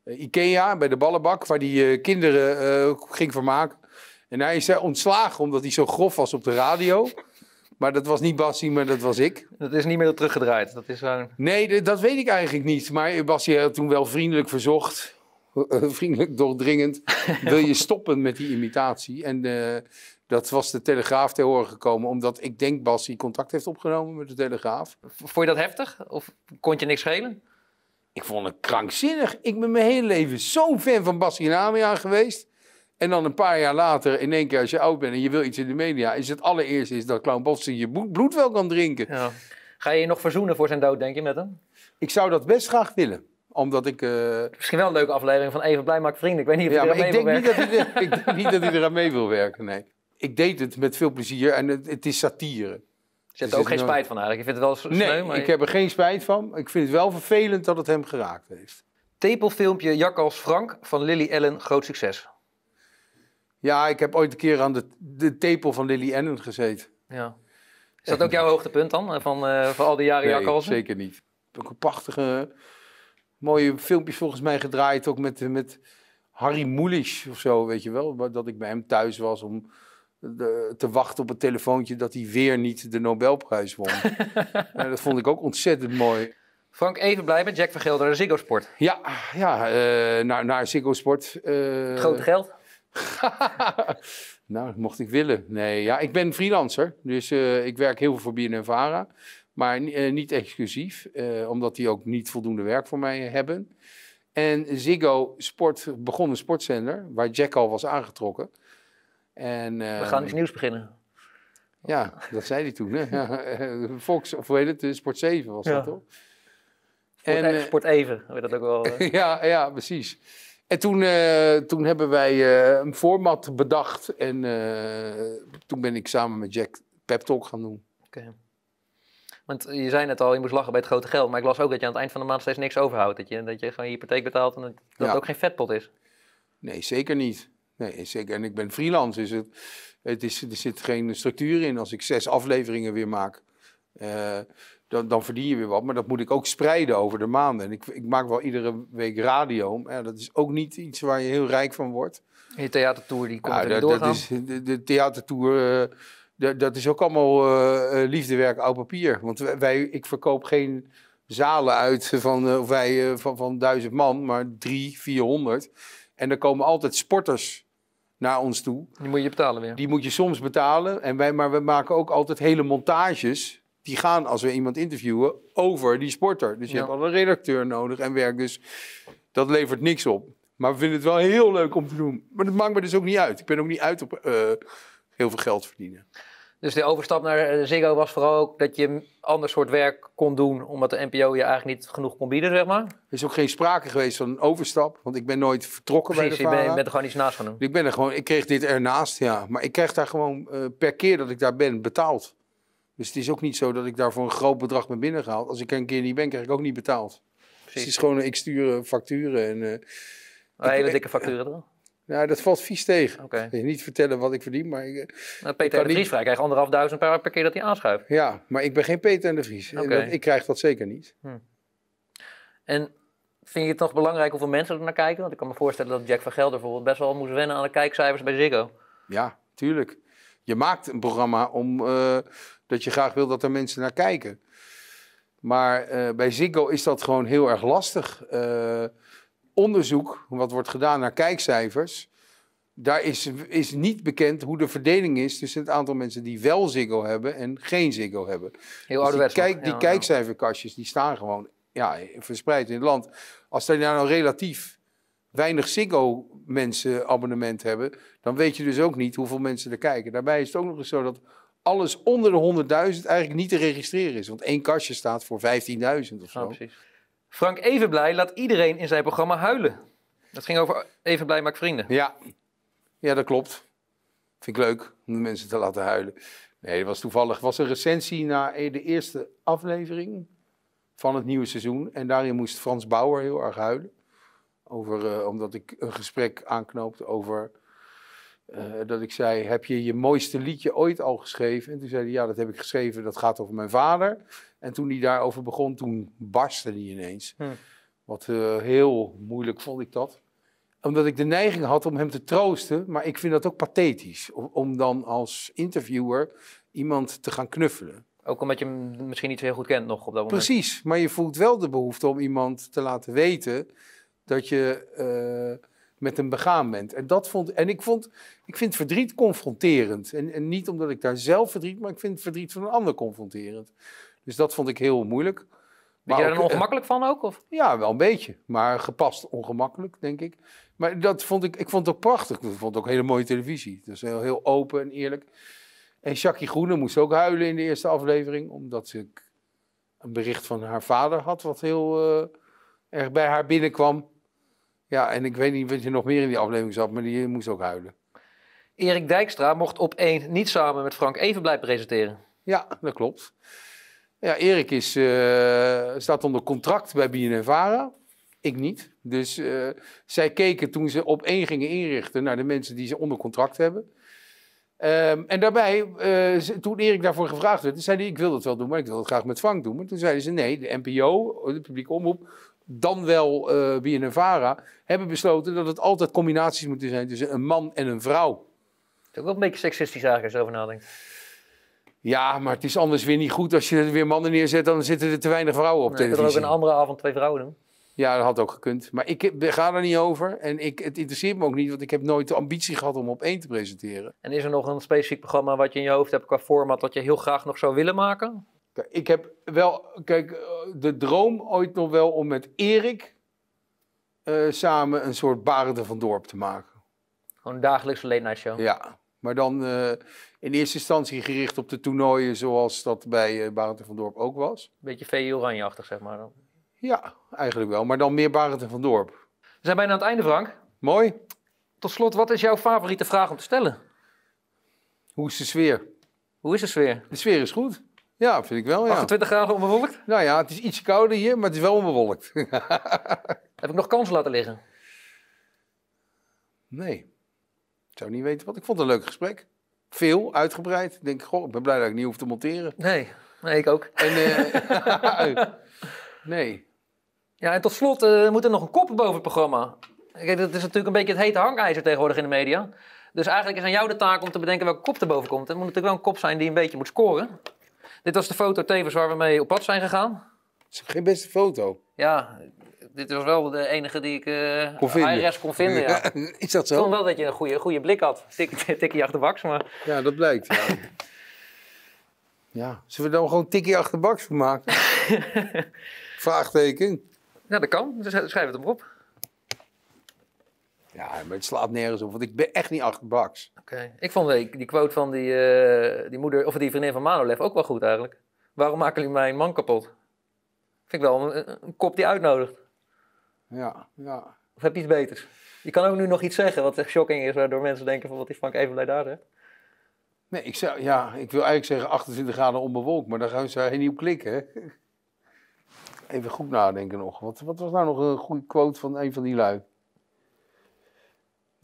Ikea, bij de ballenbak, waar hij kinderen ging vermaken. En hij is ontslagen omdat hij zo grof was op de radio. Maar dat was niet Bassie, maar dat was ik. Dat is niet meer teruggedraaid. Dat is waar... Nee, dat weet ik eigenlijk niet. Maar Bassie had toen wel vriendelijk verzocht. vriendelijk, doordringend. Wil je stoppen met die imitatie? En dat was de Telegraaf te horen gekomen, omdat ik denk Bassi contact heeft opgenomen met de Telegraaf. Vond je dat heftig? Of kon je niks schelen? Ik vond het krankzinnig. Ik ben mijn hele leven zo'n fan van Bassi Namia geweest. En dan een paar jaar later, in één keer als je oud bent en je wil iets in de media, is het allereerste is dat Clown Bassi je bloed wel kan drinken. Ja. Ga je je nog verzoenen voor zijn dood, denk je, met hem? Ik zou dat best graag willen omdat ik... Eh, Misschien wel een leuke aflevering van Even Blij Maak Vrienden. Ik weet niet of ja, hij er mee ik wil denk werken. Niet dat hij, ik denk niet dat hij eraan mee wil werken, nee ik deed het met veel plezier en het, het is satire. je hebt er dus ook geen spijt van eigenlijk? Ik vind het wel Nee, maar... ik heb er geen spijt van. Ik vind het wel vervelend dat het hem geraakt heeft. Tepelfilmpje Jakkals Frank van Lily Allen, groot succes. Ja, ik heb ooit een keer aan de, de tepel van Lily Allen gezeten. Ja. Is dat ook jouw hoogtepunt dan, eh, van, eh, van al die jaren nee, Ja, zeker niet. Ook een prachtige, mooie filmpjes volgens mij gedraaid. Ook met, met Harry Moelisch of zo, weet je wel. Dat ik bij hem thuis was om te wachten op het telefoontje dat hij weer niet de Nobelprijs won. en eh, dat vond ik ook ontzettend mooi. Frank, even blij met Jack van Gelder Ziggo Sport. Ja, ja eh, naar, naar Ziggo Sport. Grote eh. Groot geld? nou, mocht ik willen. Nee, ja, ik ben freelancer. Dus ik werk heel veel voor Vara. Maar niet exclusief, omdat die ook niet voldoende werk voor mij hebben. En Ziggo Sport begon een sportzender, waar Jack al was aangetrokken. En, we gaan ehm, iets nieuws beginnen. Ja, dat zei hij toen. Hè? Fox, of weet het, eh, Sport 7 was dat toch? Sport, en, e- eh, sport Even, weet dat ook wel. Eh? ja, ja, precies. En toen, toen hebben wij een format bedacht. En toen ben ik samen met Jack Pep Talk gaan doen. Oké. Want je zei net al, je moest lachen bij het grote geld. Maar ik las ook dat je aan het eind van de maand steeds niks overhoudt. Dat je, dat je gewoon je hypotheek betaalt en dat, dat het ook geen vetpot is. Nee, zeker niet. Nee, zeker. En ik ben freelance, dus het, het is, er zit geen structuur in. Als ik zes afleveringen weer maak, eh, dan, dan, verdien je weer wat. Maar dat moet ik ook spreiden over de maanden. En ik, ik maak wel iedere week radio, dat is ook niet iets waar je heel rijk van wordt. En je theatertour, die komt er dat, doorgaan. Dat is, de, de theatertour... Eh, dat is ook allemaal eh, liefdewerk, oud papier. Want wij, ik verkoop geen zalen uit van, wij, van, van duizend man, maar drie, vierhonderd. En dan komen altijd sporters naar ons toe. Die moet je betalen weer. Die moet je soms betalen. En wij, maar we maken ook altijd hele montages. Die gaan, als we iemand interviewen, over die sporter. Dus je hebt al een redacteur nodig en werk. Dus dat levert niks op. Maar we vinden het wel heel leuk om te doen. Maar dat maakt me dus ook niet uit. Ik ben ook niet uit op eh, heel veel geld verdienen. Dus de overstap naar eh, Ziggo was vooral ook dat je ander soort werk kon doen, omdat de NPO je eigenlijk niet genoeg kon bieden, zeg maar. Er is ook geen sprake geweest van een overstap, want ik ben nooit vertrokken bij de Precies, je bent er gewoon iets naast van Ik, ben er gewoon, ik kreeg dit ernaast, ja. Maar ik krijg daar gewoon eh, per keer dat ik daar ben betaald. Dus het is ook niet zo dat ik daar voor een groot bedrag ben binnengehaald. Als ik een keer niet ben, krijg ik ook niet betaald. Precies. Dus het is gewoon, eh, ik stuur facturen en... hele dikke facturen dan? Nou, dat valt vies tegen. Okay. Ik niet vertellen wat ik verdien, maar... Ik, eh, nou, Peter en de Vries niet... krijgt anderhalf duizend per, per keer dat hij aanschuift. Ja, maar ik ben geen Peter en de Vries. En dat, ik krijg dat zeker niet. Hm. En vind je het nog belangrijk hoeveel mensen er naar kijken? Want ik kan me voorstellen dat Jack van Gelder bijvoorbeeld best wel moest wennen aan de kijkcijfers bij Ziggo. Ja, tuurlijk. Je maakt een programma omdat eh, dat je graag wil dat er mensen naar kijken. Maar eh, bij Ziggo is dat gewoon heel erg lastig. Uh, onderzoek wat wordt gedaan naar kijkcijfers, daar is, is niet bekend hoe de verdeling is tussen het aantal mensen die wel Ziggo hebben en geen Ziggo hebben. Heel dus Die, kijk, die kijkcijferkastjes die staan gewoon ja, verspreid in het land. Als daar nou relatief weinig Ziggo-mensen abonnement hebben, dan weet je dus ook niet hoeveel mensen er kijken. Daarbij is het ook nog eens zo dat alles onder de 100.000 eigenlijk niet te registreren is. Want één kastje staat voor 15.000 of oh, zo. precies. Frank Evenblij laat iedereen in zijn programma huilen. Dat ging over Evenblij maakt vrienden. Ja, ja dat klopt. Vind ik leuk om de mensen te laten huilen. Nee, dat was toevallig. was een recensie na de eerste aflevering van het nieuwe seizoen. En daarin moest Frans Bauer heel erg huilen. Over, eh, omdat ik een gesprek aanknoopte over eh, dat ik zei, heb je je mooiste liedje ooit al geschreven? En toen zei hij, ja, dat heb ik geschreven, dat gaat over mijn vader. En toen hij daarover begon, toen barstte hij ineens. Hm. Wat eh, heel moeilijk vond ik dat. Omdat ik de neiging had om hem te troosten, maar ik vind dat ook pathetisch. Om, dan als interviewer iemand te gaan knuffelen. Ook omdat je hem misschien niet zo heel goed kent nog op dat moment. Precies, maar je voelt wel de behoefte om iemand te laten weten dat je... Eh, met een begaan bent. En, dat vond, en ik, vond, ik vind verdriet confronterend. En, en niet omdat ik daar zelf verdriet, maar ik vind verdriet van een ander confronterend. Dus dat vond ik heel moeilijk. Ben jij er eh, ongemakkelijk van ook? Of? Ja, wel een beetje. Maar gepast ongemakkelijk, denk ik. Maar dat vond ik, ik vond het ook prachtig. Ik vond het ook hele mooie televisie. Dus heel, heel open en eerlijk. En Jackie Groene moest ook huilen in de eerste aflevering. Omdat ze een bericht van haar vader had, wat heel eh, erg bij haar binnenkwam. Ja, en ik weet niet wat je nog meer in die aflevering zat, maar die moest ook huilen. Erik Dijkstra mocht op één niet samen met Frank Evenblij presenteren. Ja, dat klopt. Ja, Erik is, eh, staat onder contract bij BNNVARA. Ik niet. Dus eh, zij keken toen ze op één gingen inrichten naar de mensen die ze onder contract hebben. Ehm, en daarbij, eh, toen Erik daarvoor gevraagd werd, zei hij: Ik wil dat wel doen, maar ik wil het graag met Frank doen. Maar toen zeiden ze: Nee, de NPO, de publieke omroep, dan wel een eh, Vara, hebben besloten dat het altijd combinaties moeten zijn tussen een man en een vrouw. Dat is ook wel een beetje seksistisch eigenlijk als je erover nadenkt. Ja, maar het is anders weer niet goed als je er weer mannen neerzet, dan zitten er te weinig vrouwen op nee, televisie. Je kunt ook een andere avond twee vrouwen doen. Ja, dat had ook gekund. Maar ik ga er niet over. En ik, het interesseert me ook niet, want ik heb nooit de ambitie gehad om op één te presenteren. En is er nog een specifiek programma wat je in je hoofd hebt qua format dat je heel graag nog zou willen maken? Kijk, ik heb wel, kijk, eh, de droom ooit nog wel om met Erik eh, samen een soort Barenden van Dorp te maken. Gewoon dagelijks late night show. Ja, maar dan eh, in eerste instantie gericht op de toernooien zoals dat bij uh, van Dorp ook was. Beetje vee oranjeachtig, achtig zeg maar. Ja, eigenlijk wel, maar dan meer Barend van Dorp. We zijn bijna aan het einde, Frank. Mooi. Tot slot, wat is jouw favoriete vraag om te stellen? Hoe is de sfeer? Hoe is de sfeer? De sfeer is goed. Ja, vind ik wel. Ja. 28 graden onbewolkt? Nou ja, het is iets kouder hier, maar het is wel onbewolkt. Heb ik nog kans laten liggen? Nee. Ik zou niet weten wat. Ik vond het een leuk gesprek. Veel, uitgebreid. Ik denk, goh, ik ben blij dat ik niet hoef te monteren. Nee, nee ik ook. En, eh, nee. Ja, en tot slot uh, moet er nog een kop boven het programma. Kijk, dat is natuurlijk een beetje het hete hangijzer tegenwoordig in de media. Dus eigenlijk is aan jou de taak om te bedenken welke kop er boven komt. Het moet natuurlijk wel een kop zijn die een beetje moet scoren. Dit was de foto tevens waar we mee op pad zijn gegaan. Het is geen beste foto. Ja, dit was wel de enige die ik uh, eh, kon kon vinden ja. is dat zo? Ik vond wel dat je een goede, goede blik had. tikkie achterbaks, maar... Ja, dat blijkt. Ja. ja. Zullen we dan gewoon tikkie achterbaks maken? Vraagteken. Ja, dat kan. Dus schrijf het hem op. Ja, maar het slaat nergens op, want ik ben echt niet achterbaks. Oké. Ik vond die, die, quote van die, eh, die moeder, of die vriendin van Manolev ook wel goed eigenlijk. Waarom maken jullie mijn man kapot? Vind ik wel een, kop die uitnodigt. Ja, ja. Of heb je iets beters? Je kan ook nu nog iets zeggen wat echt shocking is, waardoor mensen denken van wat die Frank Evenblij daar zegt. Nee, ik zou, ja, ik wil eigenlijk zeggen 28 graden onbewolkt, maar daar gaan ze helemaal niet klikken. Hè? Even goed nadenken nog. Wat, wat was nou nog een goede quote van een van die lui?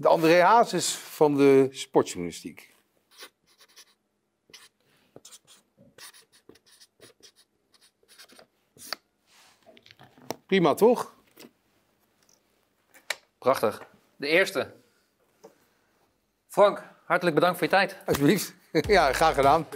De André Hazes van de sportjournalistiek. Prima, toch? Prachtig. De eerste. Frank, hartelijk bedankt voor je tijd. Alsjeblieft. Ja, graag gedaan.